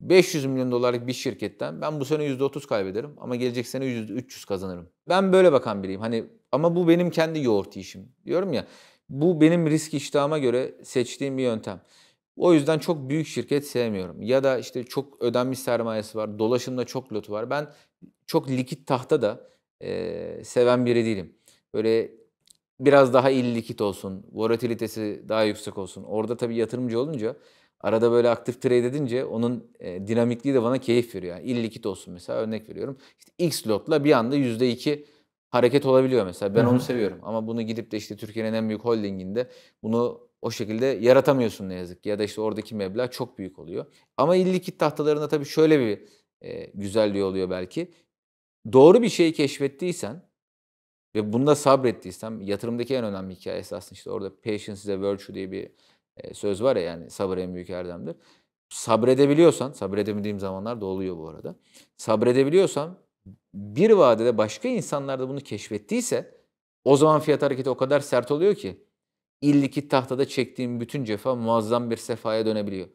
500 milyon dolarlık bir şirketten ben bu sene %30 kaybederim ama gelecek sene %300 kazanırım. Ben böyle bakan biriyim. Hani ama bu benim kendi yoğurt işim. Diyorum ya bu benim risk iştahıma göre seçtiğim bir yöntem. O yüzden çok büyük şirket sevmiyorum. Ya da işte çok ödenmiş sermayesi var, dolaşımda çok lotu var. Ben çok likit tahta da e, seven biri değilim. Böyle biraz daha illikit olsun, volatilitesi daha yüksek olsun. Orada tabii yatırımcı olunca arada böyle aktif trade edince onun e, dinamikliği de bana keyif veriyor. Yani illikit olsun mesela örnek veriyorum. İşte X lotla bir anda %2 hareket olabiliyor mesela. Ben Hı-hı. onu seviyorum. Ama bunu gidip de işte Türkiye'nin en büyük holdinginde bunu o şekilde yaratamıyorsun ne yazık ki. Ya da işte oradaki meblağ çok büyük oluyor. Ama illikit tahtalarında tabii şöyle bir e, güzelliği oluyor belki. Doğru bir şeyi keşfettiysen ve bunda sabrettiysen, yatırımdaki en önemli hikaye esasında işte orada patience is a virtue diye bir e, söz var ya yani sabır en büyük erdemdir. Sabredebiliyorsan, sabredemediğim zamanlar da oluyor bu arada. Sabredebiliyorsan bir vadede başka insanlar da bunu keşfettiyse o zaman fiyat hareketi o kadar sert oluyor ki illiki tahtada çektiğin bütün cefa muazzam bir sefaya dönebiliyor.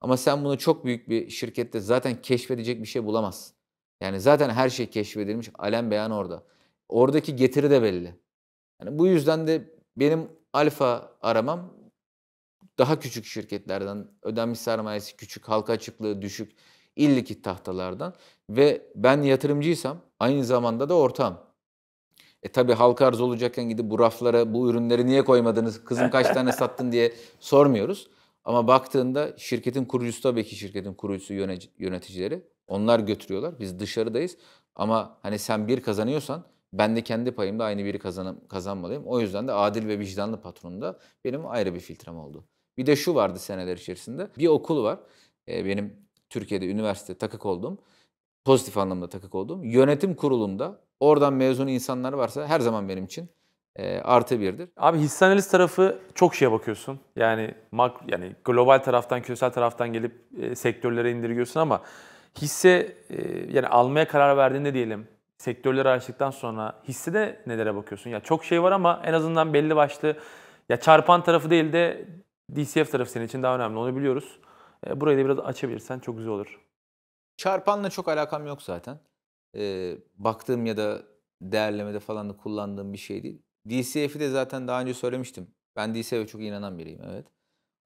Ama sen bunu çok büyük bir şirkette zaten keşfedecek bir şey bulamazsın. Yani zaten her şey keşfedilmiş, alem beyan orada. Oradaki getiri de belli. Yani bu yüzden de benim alfa aramam daha küçük şirketlerden, ödenmiş sermayesi küçük, halka açıklığı düşük, illiki tahtalardan ve ben yatırımcıysam aynı zamanda da ortağım. E tabii halka arz olacakken gidip bu raflara bu ürünleri niye koymadınız, kızım kaç tane *laughs* sattın diye sormuyoruz. Ama baktığında şirketin kurucusu tabii ki şirketin kurucusu yöneticileri. Onlar götürüyorlar. Biz dışarıdayız. Ama hani sen bir kazanıyorsan ben de kendi payımda aynı biri kazan kazanmalıyım. O yüzden de adil ve vicdanlı patronunda benim ayrı bir filtrem oldu. Bir de şu vardı seneler içerisinde. Bir okul var. E, benim Türkiye'de üniversite takık oldum. Pozitif anlamda takık oldum. Yönetim kurulunda Oradan mezun insanlar varsa her zaman benim için e, artı birdir. Abi hisse analiz tarafı çok şeye bakıyorsun. Yani mak yani global taraftan, küresel taraftan gelip e, sektörlere indirgiyorsun ama hisse e, yani almaya karar verdiğinde diyelim sektörleri açtıktan sonra hisse de nelere bakıyorsun? Ya çok şey var ama en azından belli başlı ya çarpan tarafı değil de DCF tarafı senin için daha önemli. Onu biliyoruz. E, burayı da biraz açabilirsen çok güzel olur. Çarpanla çok alakam yok zaten e, baktığım ya da değerlemede falan da kullandığım bir şey değil. DCF'i de zaten daha önce söylemiştim. Ben DCF'e çok inanan biriyim evet.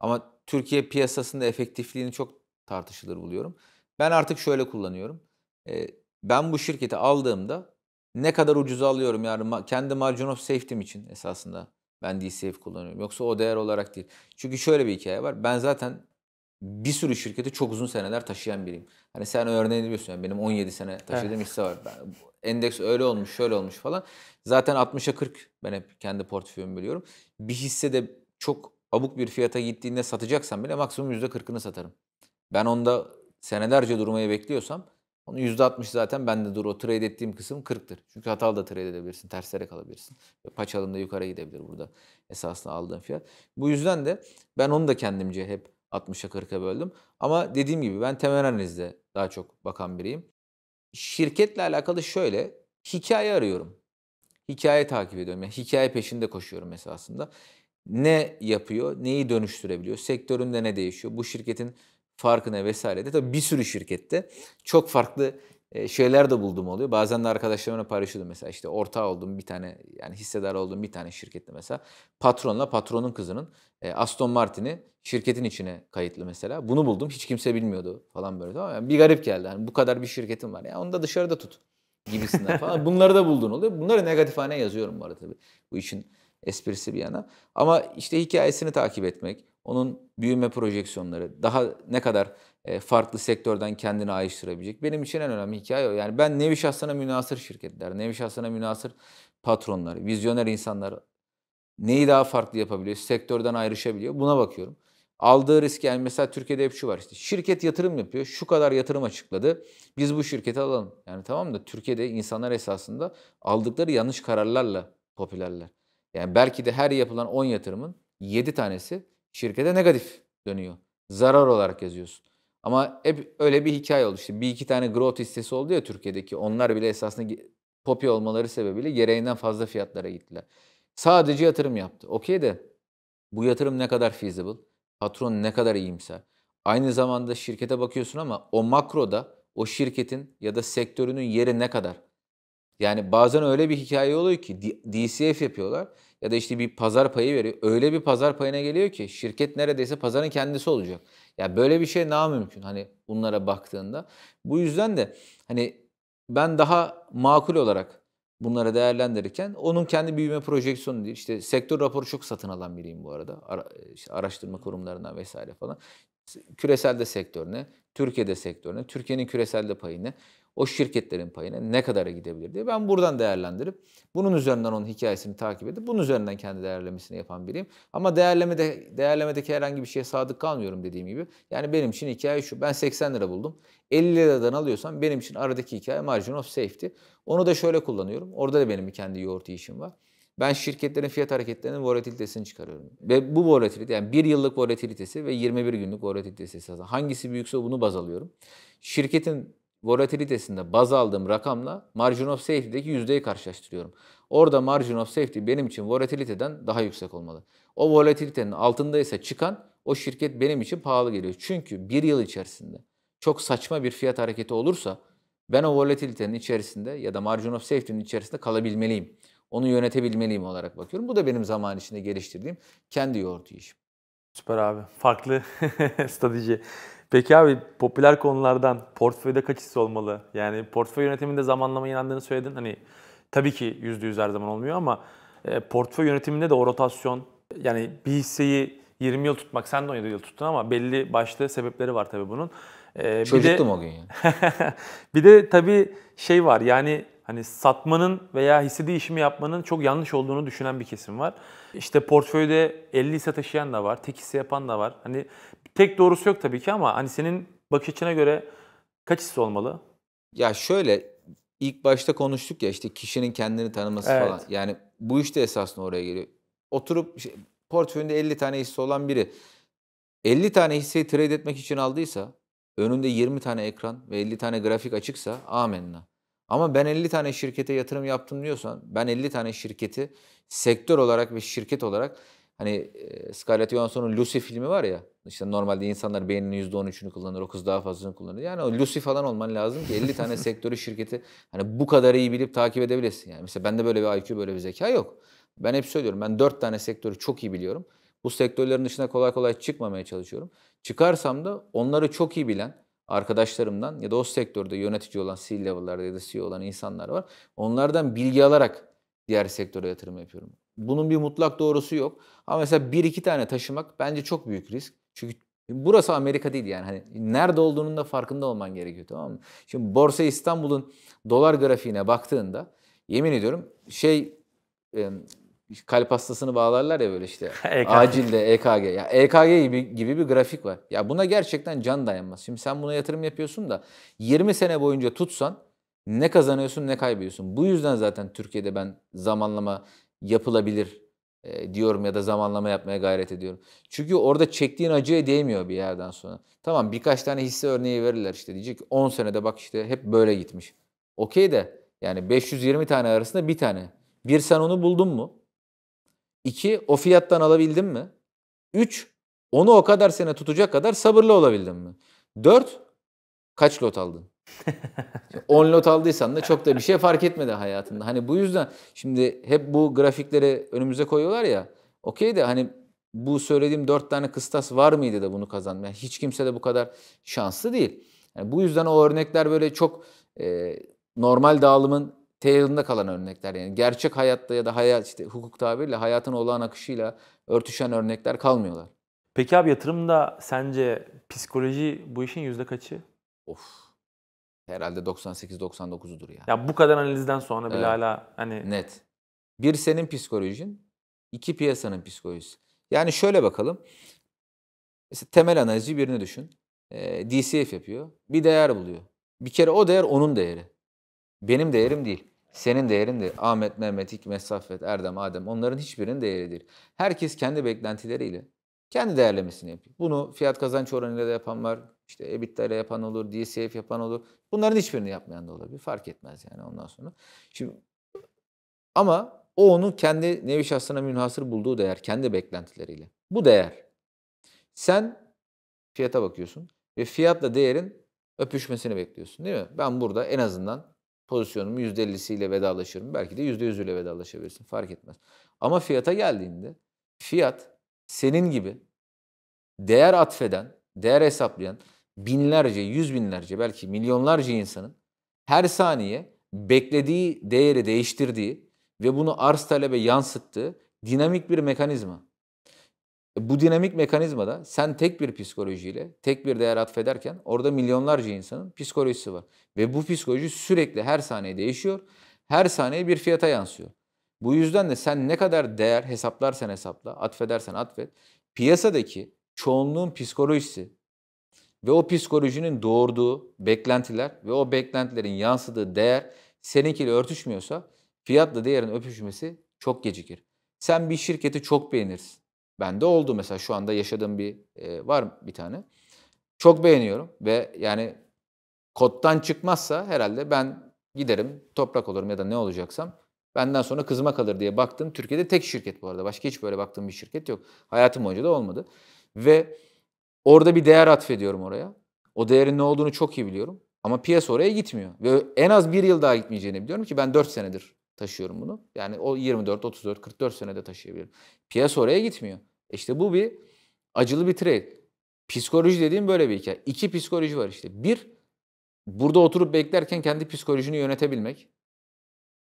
Ama Türkiye piyasasında efektifliğini çok tartışılır buluyorum. Ben artık şöyle kullanıyorum. E, ben bu şirketi aldığımda ne kadar ucuza alıyorum yani kendi margin of safety'm için esasında ben DCF kullanıyorum. Yoksa o değer olarak değil. Çünkü şöyle bir hikaye var. Ben zaten bir sürü şirketi çok uzun seneler taşıyan biriyim. Hani sen örneğini biliyorsun yani benim 17 sene taşıdığım evet. hisse var. Ben, endeks öyle olmuş, şöyle olmuş falan. Zaten 60'a 40 ben hep kendi portföyümü biliyorum. Bir hisse de çok abuk bir fiyata gittiğinde satacaksan bile maksimum %40'ını satarım. Ben onda senelerce durmayı bekliyorsam onun %60 zaten bende dur. O trade ettiğim kısım 40'tır. Çünkü hatalı da trade edebilirsin. Terslere kalabilirsin. Paçalında yukarı gidebilir burada esasında aldığın fiyat. Bu yüzden de ben onu da kendimce hep 60'a 40'a böldüm. Ama dediğim gibi ben temel analizde daha çok bakan biriyim. Şirketle alakalı şöyle hikaye arıyorum. Hikaye takip ediyorum. Yani hikaye peşinde koşuyorum esasında. Ne yapıyor, neyi dönüştürebiliyor, sektöründe ne değişiyor, bu şirketin farkına vesaire de tabii bir sürü şirkette çok farklı e, şeyler de buldum oluyor. Bazen de arkadaşlarımla paylaşıyordum mesela işte orta olduğum bir tane yani hissedar olduğum bir tane şirkette mesela patronla patronun kızının e, Aston Martin'i şirketin içine kayıtlı mesela. Bunu buldum hiç kimse bilmiyordu falan böyle. Tamam yani bir garip geldi. Yani bu kadar bir şirketim var. Ya yani onu da dışarıda tut gibisinden *laughs* falan. Bunları da buldun oluyor. Bunları negatif hane yazıyorum bu arada tabii. Bu işin esprisi bir yana. Ama işte hikayesini takip etmek, onun büyüme projeksiyonları, daha ne kadar e, farklı sektörden kendini ayıştırabilecek. Benim için en önemli hikaye o. Yani ben nevi şahsına münasır şirketler, nevi şahsına münasır patronlar, vizyoner insanlar neyi daha farklı yapabiliyor, sektörden ayrışabiliyor buna bakıyorum. Aldığı risk, yani mesela Türkiye'de hep şu var işte şirket yatırım yapıyor şu kadar yatırım açıkladı biz bu şirketi alalım. Yani tamam da Türkiye'de insanlar esasında aldıkları yanlış kararlarla popülerler. Yani belki de her yapılan 10 yatırımın 7 tanesi şirkete negatif dönüyor. Zarar olarak yazıyorsun. Ama hep öyle bir hikaye oldu. İşte bir iki tane growth hissesi oldu ya Türkiye'deki. Onlar bile esasında popi olmaları sebebiyle gereğinden fazla fiyatlara gittiler. Sadece yatırım yaptı. Okey de bu yatırım ne kadar feasible? Patron ne kadar iyimser? Aynı zamanda şirkete bakıyorsun ama o makroda o şirketin ya da sektörünün yeri ne kadar? Yani bazen öyle bir hikaye oluyor ki DCF yapıyorlar ya da işte bir pazar payı veriyor. Öyle bir pazar payına geliyor ki şirket neredeyse pazarın kendisi olacak. Ya yani böyle bir şey ne mümkün hani bunlara baktığında. Bu yüzden de hani ben daha makul olarak bunları değerlendirirken onun kendi büyüme projeksiyonu değil. İşte sektör raporu çok satın alan biriyim bu arada. Ara, işte araştırma kurumlarından vesaire falan. Küreselde sektör ne? Türkiye'de sektör ne? Türkiye'nin küreselde payı ne? o şirketlerin payına ne kadara gidebilir diye ben buradan değerlendirip bunun üzerinden onun hikayesini takip edip bunun üzerinden kendi değerlemesini yapan biriyim. Ama değerlemede değerlemedeki herhangi bir şeye sadık kalmıyorum dediğim gibi. Yani benim için hikaye şu. Ben 80 lira buldum. 50 liradan alıyorsam benim için aradaki hikaye margin of safety. Onu da şöyle kullanıyorum. Orada da benim kendi yoğurt işim var. Ben şirketlerin fiyat hareketlerinin volatilitesini çıkarıyorum. Ve bu volatilite yani bir yıllık volatilitesi ve 21 günlük volatilitesi. Hangisi büyükse bunu baz alıyorum. Şirketin volatilitesinde baz aldığım rakamla margin of safety'deki yüzdeyi karşılaştırıyorum. Orada margin of safety benim için volatiliteden daha yüksek olmalı. O volatilitenin altındaysa çıkan o şirket benim için pahalı geliyor. Çünkü bir yıl içerisinde çok saçma bir fiyat hareketi olursa ben o volatilitenin içerisinde ya da margin of safety'nin içerisinde kalabilmeliyim. Onu yönetebilmeliyim olarak bakıyorum. Bu da benim zaman içinde geliştirdiğim kendi yoğurt işim. Süper abi. Farklı *laughs* strateji. Peki abi popüler konulardan portföyde kaç hisse olmalı? Yani portföy yönetiminde zamanlama inandığını söyledin. Hani tabii ki %100 her zaman olmuyor ama e, portföy yönetiminde de o rotasyon yani bir hisseyi 20 yıl tutmak sen de 17 yıl tuttun ama belli başlı sebepleri var tabii bunun. Ee, Çocuktum bir de, o gün yani. *laughs* bir de tabii şey var yani hani satmanın veya hisse değişimi yapmanın çok yanlış olduğunu düşünen bir kesim var. İşte portföyde 50 hisse taşıyan da var, tek hisse yapan da var. Hani Tek doğrusu yok tabii ki ama hani senin bakış açına göre kaç hisse olmalı? Ya şöyle ilk başta konuştuk ya işte kişinin kendini tanıması evet. falan. Yani bu işte esasında oraya geliyor. Oturup işte, portföyünde 50 tane hisse olan biri 50 tane hisseyi trade etmek için aldıysa önünde 20 tane ekran ve 50 tane grafik açıksa amenna. Ama ben 50 tane şirkete yatırım yaptım diyorsan ben 50 tane şirketi sektör olarak ve şirket olarak Hani Scarlett Johansson'un Lucy filmi var ya. İşte normalde insanlar beyninin %13'ünü kullanır, o kız daha fazlasını kullanır. Yani o Lucy falan olman lazım ki 50 tane *laughs* sektörü, şirketi hani bu kadar iyi bilip takip edebilirsin. Yani mesela bende böyle bir IQ, böyle bir zeka yok. Ben hep söylüyorum. Ben 4 tane sektörü çok iyi biliyorum. Bu sektörlerin dışına kolay kolay çıkmamaya çalışıyorum. Çıkarsam da onları çok iyi bilen arkadaşlarımdan ya da o sektörde yönetici olan C-level'larda ya da CEO olan insanlar var. Onlardan bilgi alarak diğer sektöre yatırım yapıyorum bunun bir mutlak doğrusu yok. Ama mesela bir iki tane taşımak bence çok büyük risk. Çünkü burası Amerika değil yani. Hani nerede olduğunun da farkında olman gerekiyor tamam mı? Şimdi Borsa İstanbul'un dolar grafiğine baktığında yemin ediyorum şey kalp hastasını bağlarlar ya böyle işte. *laughs* EKG. Acilde EKG. Ya EKG gibi, gibi bir grafik var. Ya buna gerçekten can dayanmaz. Şimdi sen buna yatırım yapıyorsun da 20 sene boyunca tutsan ne kazanıyorsun ne kaybediyorsun. Bu yüzden zaten Türkiye'de ben zamanlama yapılabilir e, diyorum ya da zamanlama yapmaya gayret ediyorum. Çünkü orada çektiğin acıya değmiyor bir yerden sonra. Tamam birkaç tane hisse örneği verirler işte diyecek 10 senede bak işte hep böyle gitmiş. Okey de yani 520 tane arasında bir tane. Bir sen onu buldun mu? İki o fiyattan alabildin mi? Üç onu o kadar sene tutacak kadar sabırlı olabildin mi? Dört kaç lot aldın? *laughs* On lot aldıysan da çok da bir şey fark etmedi hayatında. Hani bu yüzden şimdi hep bu grafikleri önümüze koyuyorlar ya. Okey de hani bu söylediğim dört tane kıstas var mıydı da bunu kazanmaya? Yani hiç kimse de bu kadar şanslı değil. Yani bu yüzden o örnekler böyle çok e, normal dağılımın tail'ında kalan örnekler. Yani gerçek hayatta ya da hayat işte hukuk tabiriyle hayatın olağan akışıyla örtüşen örnekler kalmıyorlar. Peki abi yatırımda sence psikoloji bu işin yüzde kaçı? Of herhalde 98-99'udur yani. Ya bu kadar analizden sonra bile evet. hala hani... Net. Bir senin psikolojin, iki piyasanın psikolojisi. Yani şöyle bakalım. Mesela temel analizci birini düşün. E, ee, DCF yapıyor. Bir değer buluyor. Bir kere o değer onun değeri. Benim değerim değil. Senin değerin de Ahmet, Mehmet, Hikmet, Saffet, Erdem, Adem onların hiçbirinin değeri Herkes kendi beklentileriyle kendi değerlemesini yapıyor. Bunu fiyat kazanç oranıyla da yapan var. İşte EBITDA ile yapan olur, DCF yapan olur. Bunların hiçbirini yapmayan da olabilir. Fark etmez yani ondan sonra. Şimdi ama o onun kendi nevi şahsına münhasır bulduğu değer, kendi beklentileriyle. Bu değer. Sen fiyata bakıyorsun ve fiyatla değerin öpüşmesini bekliyorsun değil mi? Ben burada en azından pozisyonumu %50'siyle vedalaşırım. Belki de %100'üyle vedalaşabilirsin fark etmez. Ama fiyata geldiğinde fiyat senin gibi değer atfeden, değer hesaplayan binlerce, yüz binlerce belki milyonlarca insanın her saniye beklediği değeri değiştirdiği ve bunu arz talebe yansıttığı dinamik bir mekanizma. E, bu dinamik mekanizmada sen tek bir psikolojiyle, tek bir değer atfederken orada milyonlarca insanın psikolojisi var. Ve bu psikoloji sürekli her saniye değişiyor, her saniye bir fiyata yansıyor. Bu yüzden de sen ne kadar değer hesaplarsan hesapla, atfedersen atfet. Piyasadaki çoğunluğun psikolojisi ve o psikolojinin doğurduğu beklentiler ve o beklentilerin yansıdığı değer seninkiyle örtüşmüyorsa fiyatla değerin öpüşmesi çok gecikir. Sen bir şirketi çok beğenirsin. Ben de oldu mesela şu anda yaşadığım bir e, var bir tane. Çok beğeniyorum ve yani kottan çıkmazsa herhalde ben giderim toprak olurum ya da ne olacaksam Benden sonra kızıma kalır diye baktım. Türkiye'de tek şirket bu arada. Başka hiç böyle baktığım bir şirket yok. Hayatım boyunca da olmadı. Ve orada bir değer atfediyorum oraya. O değerin ne olduğunu çok iyi biliyorum. Ama piyasa oraya gitmiyor. Ve en az bir yıl daha gitmeyeceğini biliyorum ki ben 4 senedir taşıyorum bunu. Yani o 24, 34, 44 senede taşıyabilirim. Piyasa oraya gitmiyor. E işte bu bir acılı bir trade. Psikoloji dediğim böyle bir hikaye. İki psikoloji var işte. Bir, burada oturup beklerken kendi psikolojini yönetebilmek.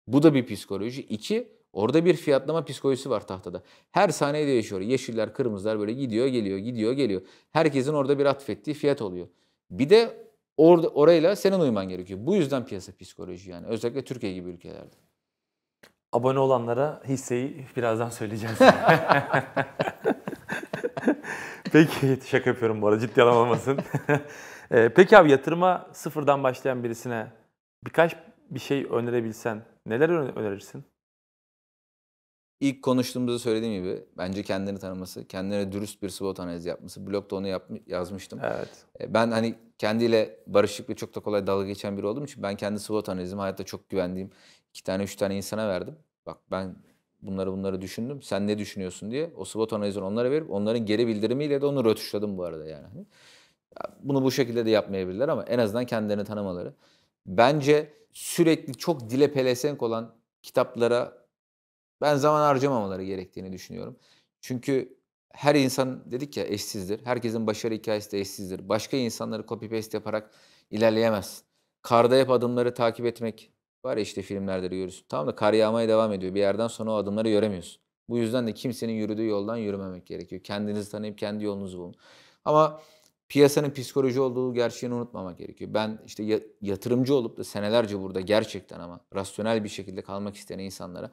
Bu da bir psikoloji. İki, orada bir fiyatlama psikolojisi var tahtada. Her saniye değişiyor. Yeşiller, kırmızılar böyle gidiyor, geliyor, gidiyor, geliyor. Herkesin orada bir atfettiği fiyat oluyor. Bir de or orayla senin uyman gerekiyor. Bu yüzden piyasa psikoloji yani. Özellikle Türkiye gibi ülkelerde. Abone olanlara hisseyi birazdan söyleyeceğiz. *laughs* Peki şaka yapıyorum bu arada ciddi alamamazsın. *laughs* Ee, peki abi yatırıma sıfırdan başlayan birisine birkaç bir şey önerebilsen neler önerirsin? İlk konuştuğumuzda söylediğim gibi bence kendini tanıması, kendine dürüst bir SWOT analizi yapması. blokta onu yapmış, yazmıştım. Evet. E, ben hani kendiyle barışık ve çok da kolay dalga geçen biri olduğum için ben kendi SWOT analizimi hayatta çok güvendiğim iki tane üç tane insana verdim. Bak ben bunları bunları düşündüm. Sen ne düşünüyorsun diye o SWOT analizini onlara verip onların geri bildirimiyle de onu rötuşladım bu arada yani. Hani, bunu bu şekilde de yapmayabilirler ama en azından kendilerini tanımaları. Bence sürekli çok dile pelesenk olan kitaplara ben zaman harcamamaları gerektiğini düşünüyorum. Çünkü her insan dedik ya eşsizdir. Herkesin başarı hikayesi de eşsizdir. Başka insanları copy paste yaparak ilerleyemez. Karda hep adımları takip etmek var ya işte filmlerde görüyorsun. Tamam da kar yağmaya devam ediyor. Bir yerden sonra o adımları göremiyorsun. Bu yüzden de kimsenin yürüdüğü yoldan yürümemek gerekiyor. Kendinizi tanıyıp kendi yolunuzu bulun. Ama piyasanın psikoloji olduğu gerçeğini unutmamak gerekiyor. Ben işte yatırımcı olup da senelerce burada gerçekten ama rasyonel bir şekilde kalmak isteyen insanlara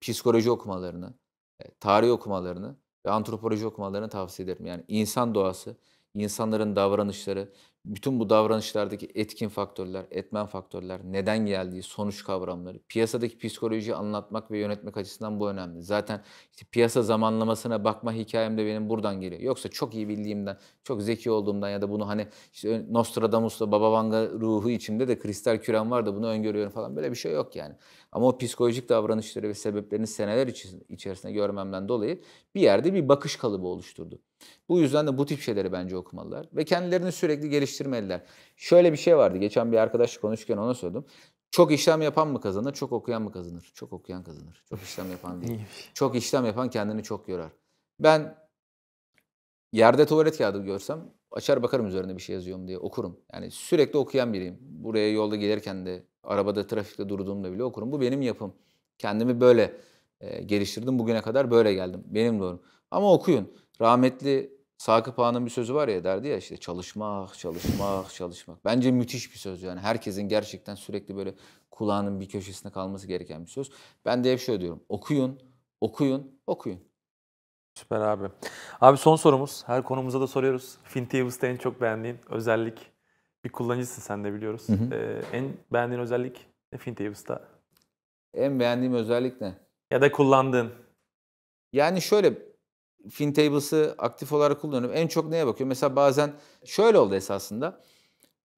psikoloji okumalarını, e, tarih okumalarını ve antropoloji okumalarını tavsiye ederim. Yani insan doğası, insanların davranışları, bütün bu davranışlardaki etkin faktörler, etmen faktörler, neden geldiği, sonuç kavramları, piyasadaki psikolojiyi anlatmak ve yönetmek açısından bu önemli. Zaten işte piyasa zamanlamasına bakma hikayem de benim buradan geliyor. Yoksa çok iyi bildiğimden, çok zeki olduğumdan ya da bunu hani işte Nostradamus'la Baba Vanga ruhu içimde de kristal küren var da bunu öngörüyorum falan böyle bir şey yok yani. Ama o psikolojik davranışları ve sebeplerini seneler içerisinde görmemden dolayı bir yerde bir bakış kalıbı oluşturdu. Bu yüzden de bu tip şeyleri bence okumalılar ve kendilerini sürekli geliştirmeliler. Şöyle bir şey vardı. Geçen bir arkadaşla konuşurken ona söyledim. Çok işlem yapan mı kazanır, çok okuyan mı kazanır? Çok okuyan kazanır. Çok işlem yapan değil. çok işlem yapan kendini çok yorar. Ben yerde tuvalet kağıdı görsem açar bakarım üzerinde bir şey yazıyor mu diye okurum. Yani sürekli okuyan biriyim. Buraya yolda gelirken de, arabada, trafikte durduğumda bile okurum. Bu benim yapım. Kendimi böyle e, geliştirdim. Bugüne kadar böyle geldim. Benim doğrum. Ama okuyun. Rahmetli Sakıp Ağa'nın bir sözü var ya derdi ya işte çalışmak, çalışmak, çalışmak. Bence müthiş bir söz yani. Herkesin gerçekten sürekli böyle kulağının bir köşesinde kalması gereken bir söz. Ben de hep şöyle diyorum. Okuyun, okuyun, okuyun. Süper abi. Abi son sorumuz. Her konumuza da soruyoruz. FinTable'da en çok beğendiğin özellik. Bir kullanıcısın sen de biliyoruz. Hı hı. Ee, en beğendiğin özellik ne FinTables'da? En beğendiğim özellik ne? Ya da kullandığın. Yani şöyle FinTables'ı aktif olarak kullanıyorum. En çok neye bakıyorum? Mesela bazen şöyle oldu esasında.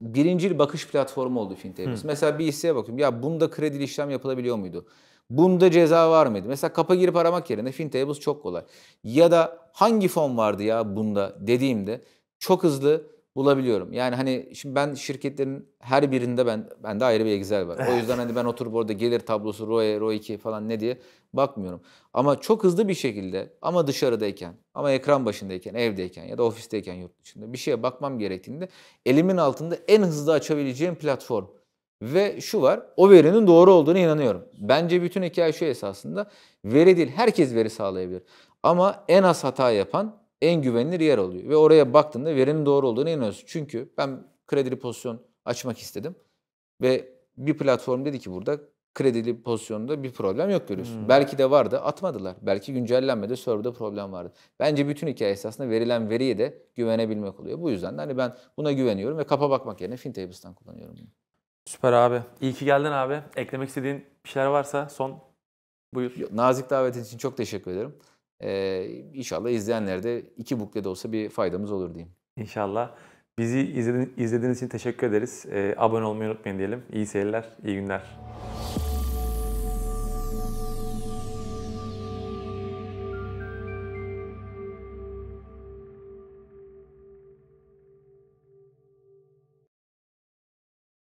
Birincil bakış platformu oldu FinTables. Hı. Mesela bir hisseye bakıyorum. Ya bunda kredi işlem yapılabiliyor muydu? Bunda ceza var mıydı? Mesela kapa girip aramak yerine FinTables çok kolay. Ya da hangi fon vardı ya bunda dediğimde çok hızlı bulabiliyorum. Yani hani şimdi ben şirketlerin her birinde ben bende ayrı bir Excel var. O yüzden hani ben oturup orada gelir tablosu, ROE, ROE2 falan ne diye bakmıyorum. Ama çok hızlı bir şekilde ama dışarıdayken, ama ekran başındayken, evdeyken ya da ofisteyken yurt dışında bir şeye bakmam gerektiğinde elimin altında en hızlı açabileceğim platform. Ve şu var, o verinin doğru olduğunu inanıyorum. Bence bütün hikaye şu esasında, veri değil, herkes veri sağlayabilir. Ama en az hata yapan en güvenilir yer oluyor. Ve oraya baktığında verinin doğru olduğunu inanıyorsun. Çünkü ben kredili pozisyon açmak istedim. Ve bir platform dedi ki burada kredili pozisyonda bir problem yok görüyorsun. Hmm. Belki de vardı atmadılar. Belki güncellenmedi serverda problem vardı. Bence bütün hikaye esasında verilen veriye de güvenebilmek oluyor. Bu yüzden de hani ben buna güveniyorum ve kapa bakmak yerine FinTables'tan kullanıyorum bunu. Süper abi. İyi ki geldin abi. Eklemek istediğin bir şeyler varsa son buyur. Nazik davetin için çok teşekkür ederim. Ee, inşallah izleyenler de iki bukle de olsa bir faydamız olur diyeyim. İnşallah. Bizi izlediğiniz için teşekkür ederiz. Ee, abone olmayı unutmayın diyelim. İyi seyirler, iyi günler.